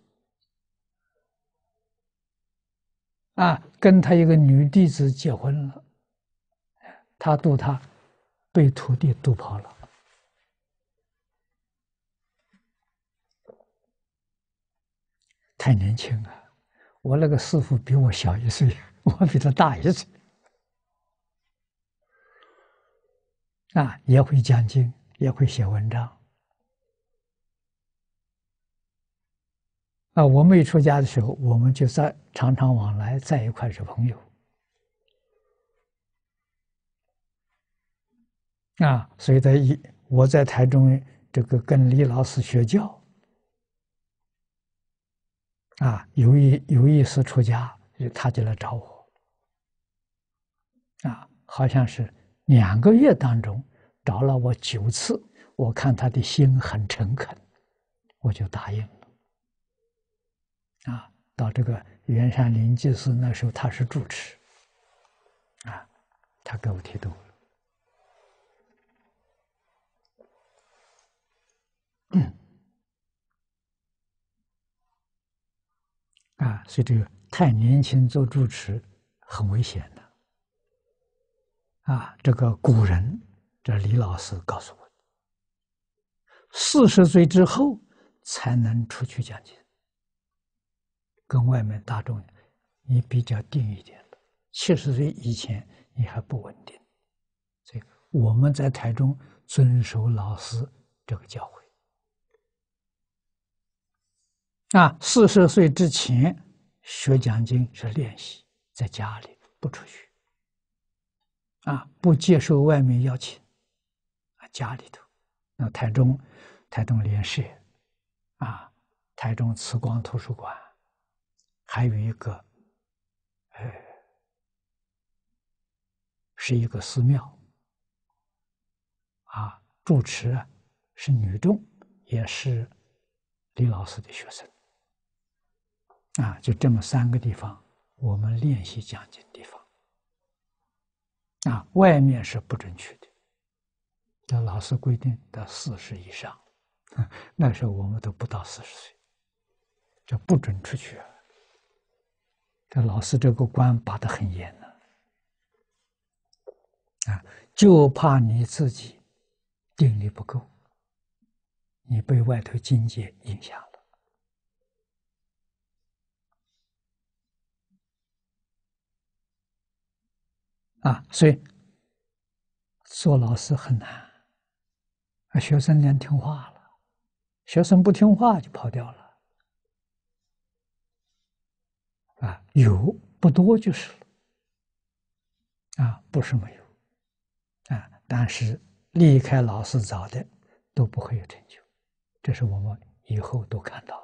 啊，跟他一个女弟子结婚了。他渡他，被徒弟渡跑了。太年轻了，我那个师傅比我小一岁，我比他大一岁。啊，也会讲经，也会写文章。啊，我没出家的时候，我们就在常常往来，在一块是朋友。啊，所以在一我在台中这个跟李老师学教，啊，有一有一次出家，就他就来找我。啊，好像是两个月当中找了我九次，我看他的心很诚恳，我就答应。到这个圆山林济寺，那时候他是住持，啊，他给我提督。啊，所以这个太年轻做住持很危险的。啊，这个古人，这李老师告诉我四十岁之后才能出去讲经。跟外面大众，你比较定一点了。七十岁以前，你还不稳定，所以我们在台中遵守老师这个教诲。啊，四十岁之前学讲经是练习，在家里不出去，啊，不接受外面邀请，啊，家里头，那台中台中联社，啊，台中慈光图书馆。还有一个，哎，是一个寺庙，啊，住持啊是女众，也是李老师的学生，啊，就这么三个地方，我们练习讲经地方，啊，外面是不准去的，这老师规定的四十以上，[LAUGHS] 那时候我们都不到四十岁，就不准出去。啊。这老师这个关把得很严了，啊，就怕你自己定力不够，你被外头境界影响了，啊，所以做老师很难，啊，学生连听话了，学生不听话就跑掉了。有不多就是了，啊，不是没有，啊，但是离开老师早的都不会有成就，这是我们以后都看到了。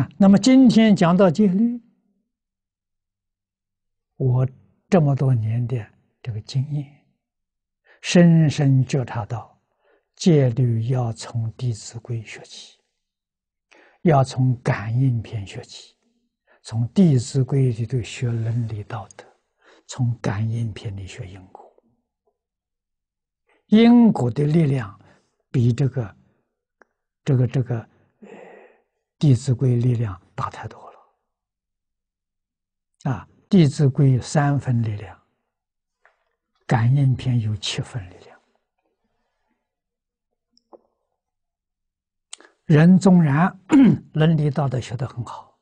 啊，那么今天讲到戒律，我这么多年的这个经验，深深觉察到，戒律要从《弟子规》学起。要从感应篇学起，从《弟子规》里头学伦理道德，从《感应篇》里学因果。因果的力量比这个、这个、这个《呃、弟子规》力量大太多了。啊，《弟子规》三分力量，《感应篇》有七分力。人纵然 [CLEARS THROAT] 伦理道德学得很好，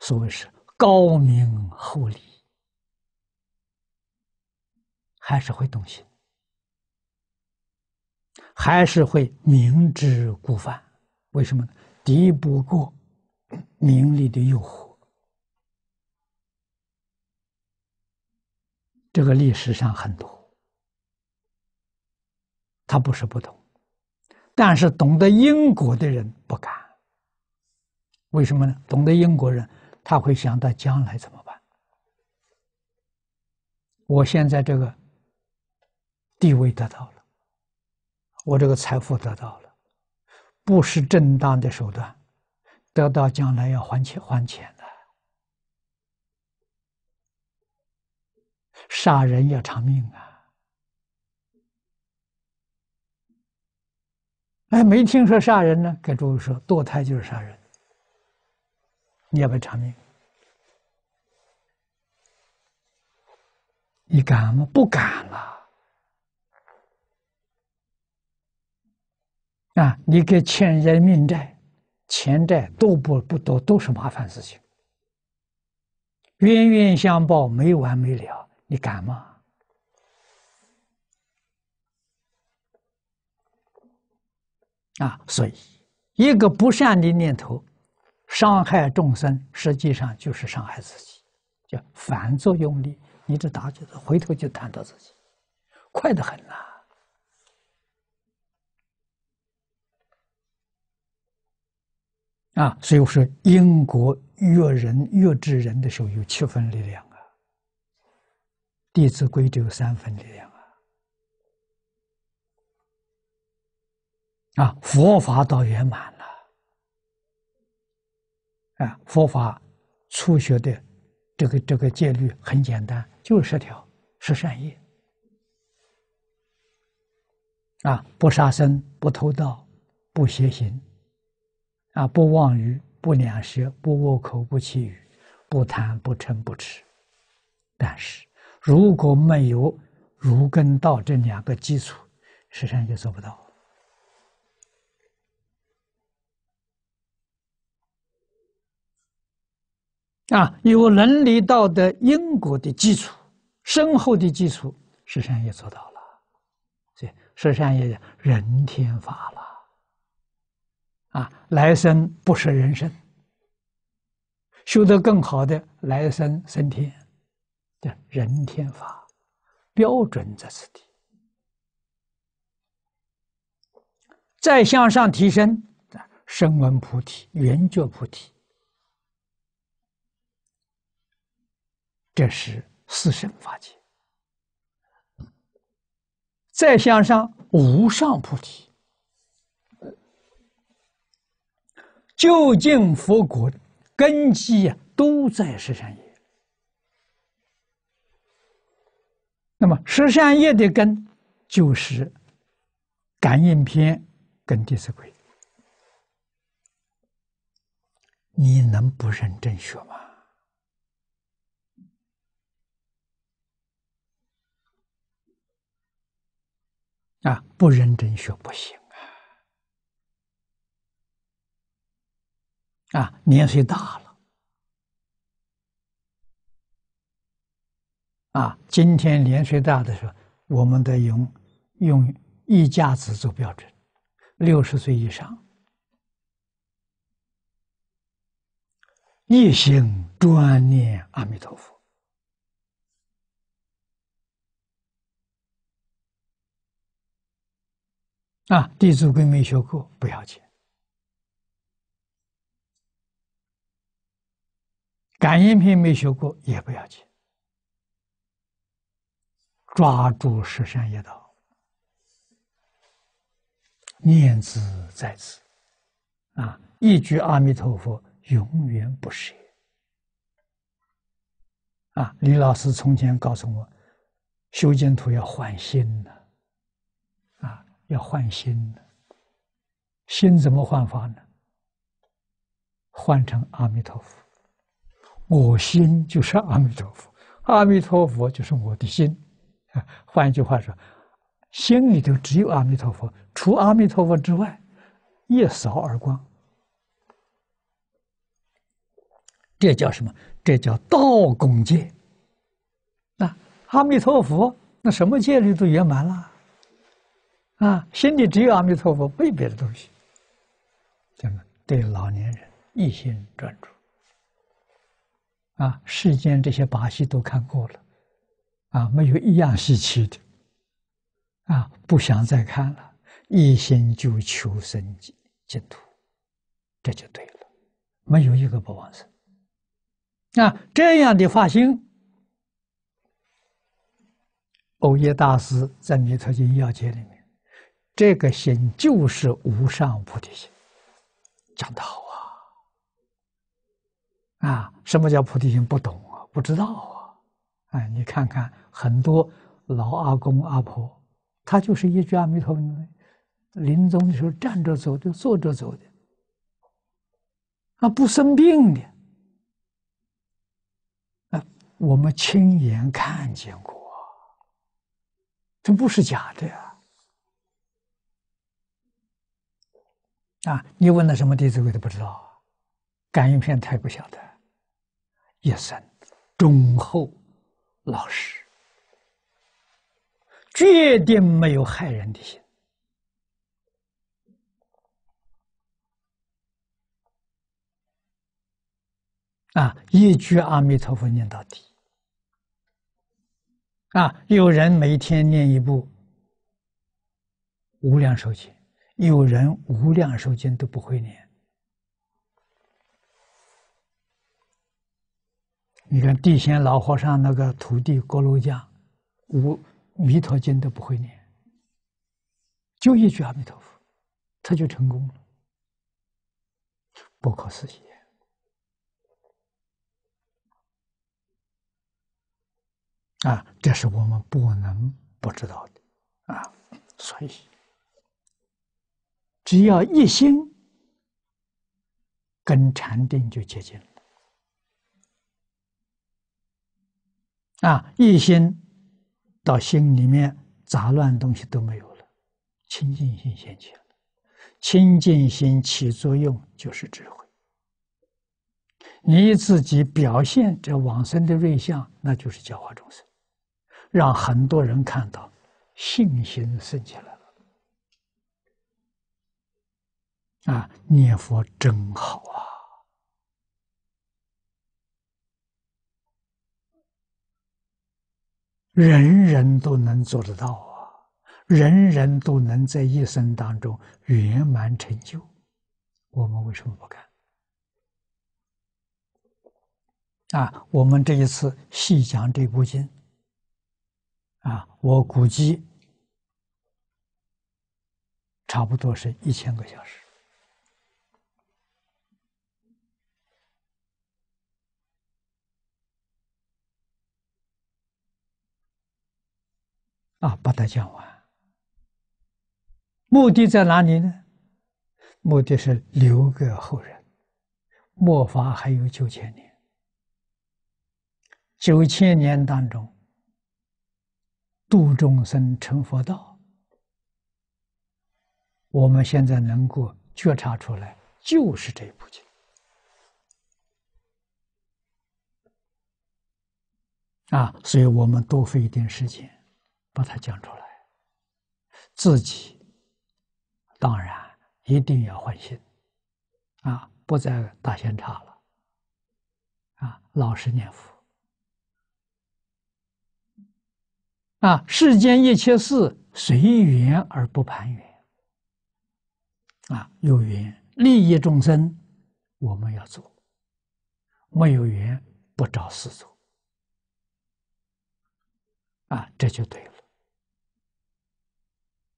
所谓是高明厚礼，还是会动心，还是会明知故犯？为什么？呢？敌不过 [CLEARS THROAT] 名利的诱惑。这个历史上很多，他不是不懂。但是懂得因果的人不敢，为什么呢？懂得因果人，他会想到将来怎么办？我现在这个地位得到了，我这个财富得到了，不是正当的手段得到，将来要还钱还钱的，杀人要偿命啊！哎，没听说杀人呢。给诸位说，堕胎就是杀人，你要不要偿命？你敢吗？不敢了啊！你给欠人家命债、钱债都不不多，都是麻烦事情，冤冤相报没完没了。你敢吗？啊，所以一个不善的念头，伤害众生，实际上就是伤害自己，叫反作用力。你这打出来，回头就谈到自己，快得很呐。啊，所以我说，因果越人越治人的时候，有七分力量啊；，弟子规只有三分力量。啊，佛法到圆满了。啊，佛法初学的这个这个戒律很简单，就是十条十善业。啊，不杀生，不偷盗，不邪行。啊，不妄语，不两舌，不恶口，不绮语，不贪，不嗔，不痴。但是如果没有如根道这两个基础，实际上就做不到。啊，有伦理道德、因果的基础、深厚的基础，十善也做到了，所以十善也人天法了。啊，来生不是人生，修得更好的来生升天，叫人天法，标准在此地。再向上提升，声闻菩提、圆觉菩提。这是四圣法界，再向上无上菩提，究竟佛果根基啊，都在十善业。那么十善业的根就是《感应篇》跟《弟子规》，你能不认真学吗？啊，不认真学不行啊！啊，年岁大了，啊，今天年岁大的时候，我们得用用一家子做标准，六十岁以上一心专念阿弥陀佛。啊，弟子规》没学过不要紧，感应篇》没学过也不要紧，抓住十善业道，念兹在此，啊，一句阿弥陀佛永远不舍，啊，李老师从前告诉我，修建土要换新的。要换心了，心怎么换法呢？换成阿弥陀佛，我心就是阿弥陀佛，阿弥陀佛就是我的心。[LAUGHS] 换一句话说，心里头只有阿弥陀佛，除阿弥陀佛之外，一扫而光。这叫什么？这叫道工戒。那阿弥陀佛，那什么戒律都圆满了。啊，心里只有阿弥陀佛，没别的东西。这样对老年人一心专注。啊，世间这些把戏都看过了，啊，没有一样稀奇的，啊，不想再看了，一心就求生净净土，这就对了，没有一个不往生。啊，这样的发心，欧耶大师在《弥陀经要解》里面。这个心就是无上菩提心，讲得好啊！啊，什么叫菩提心？不懂啊，不知道啊！哎，你看看很多老阿公阿婆，他就是一句阿弥陀佛临终的时候站着走的，坐着走的，啊，不生病的，我们亲眼看见过，这不是假的呀！啊！你问他什么弟子，规》，都不知道。感应片太不晓得，一生忠厚老实，绝对没有害人的心。啊！一句阿弥陀佛念到底。啊！有人每天念一部《无量寿经》。有人无量寿经都不会念，你看地仙老和尚那个徒弟高卢江，无弥陀经都不会念，就一句阿弥陀佛，他就成功了，不可思议啊！这是我们不能不知道的啊，所以。只要一心跟禅定就接近了啊！一心到心里面杂乱东西都没有了，清净心现起了，清净心起作用就是智慧。你自己表现这往生的瑞相，那就是教化众生，让很多人看到信心升起来。啊，念佛真好啊！人人都能做得到啊，人人都能在一生当中圆满成就。我们为什么不敢？啊，我们这一次细讲这部经，啊，我估计差不多是一千个小时。啊，把它讲完。目的在哪里呢？目的是留给后人。末法还有九千年，九千年当中度众生成佛道。我们现在能够觉察出来，就是这部经。啊，所以我们多费一点时间。把它讲出来，自己当然一定要换心，啊，不再大偏差了，啊，老实念佛，啊，世间一切事随缘而不攀缘，啊，有缘利益众生，我们要做；没有缘不找事做，啊，这就对了。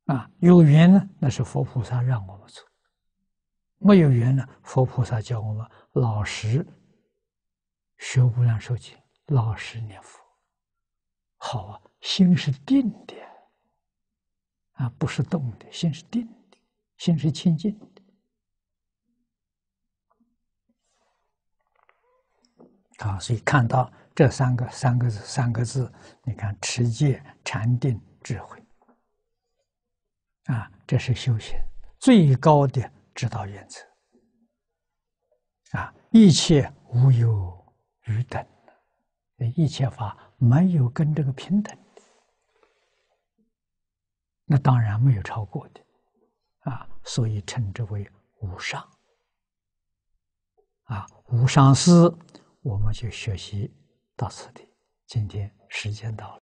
啊，有缘呢，那是佛菩萨让我们做；没有缘呢，佛菩萨教我们老实学无量寿经，老实念佛。好啊，心是定的啊，不是动的心是定的心是清净的。啊，所以看到这三个三个字三个字，你看持戒、禅定、智慧。啊，这是修行最高的指导原则。啊，一切无有余等一切法没有跟这个平等的，那当然没有超过的。啊，所以称之为无上。啊，无上师，我们就学习到此地。今天时间到了。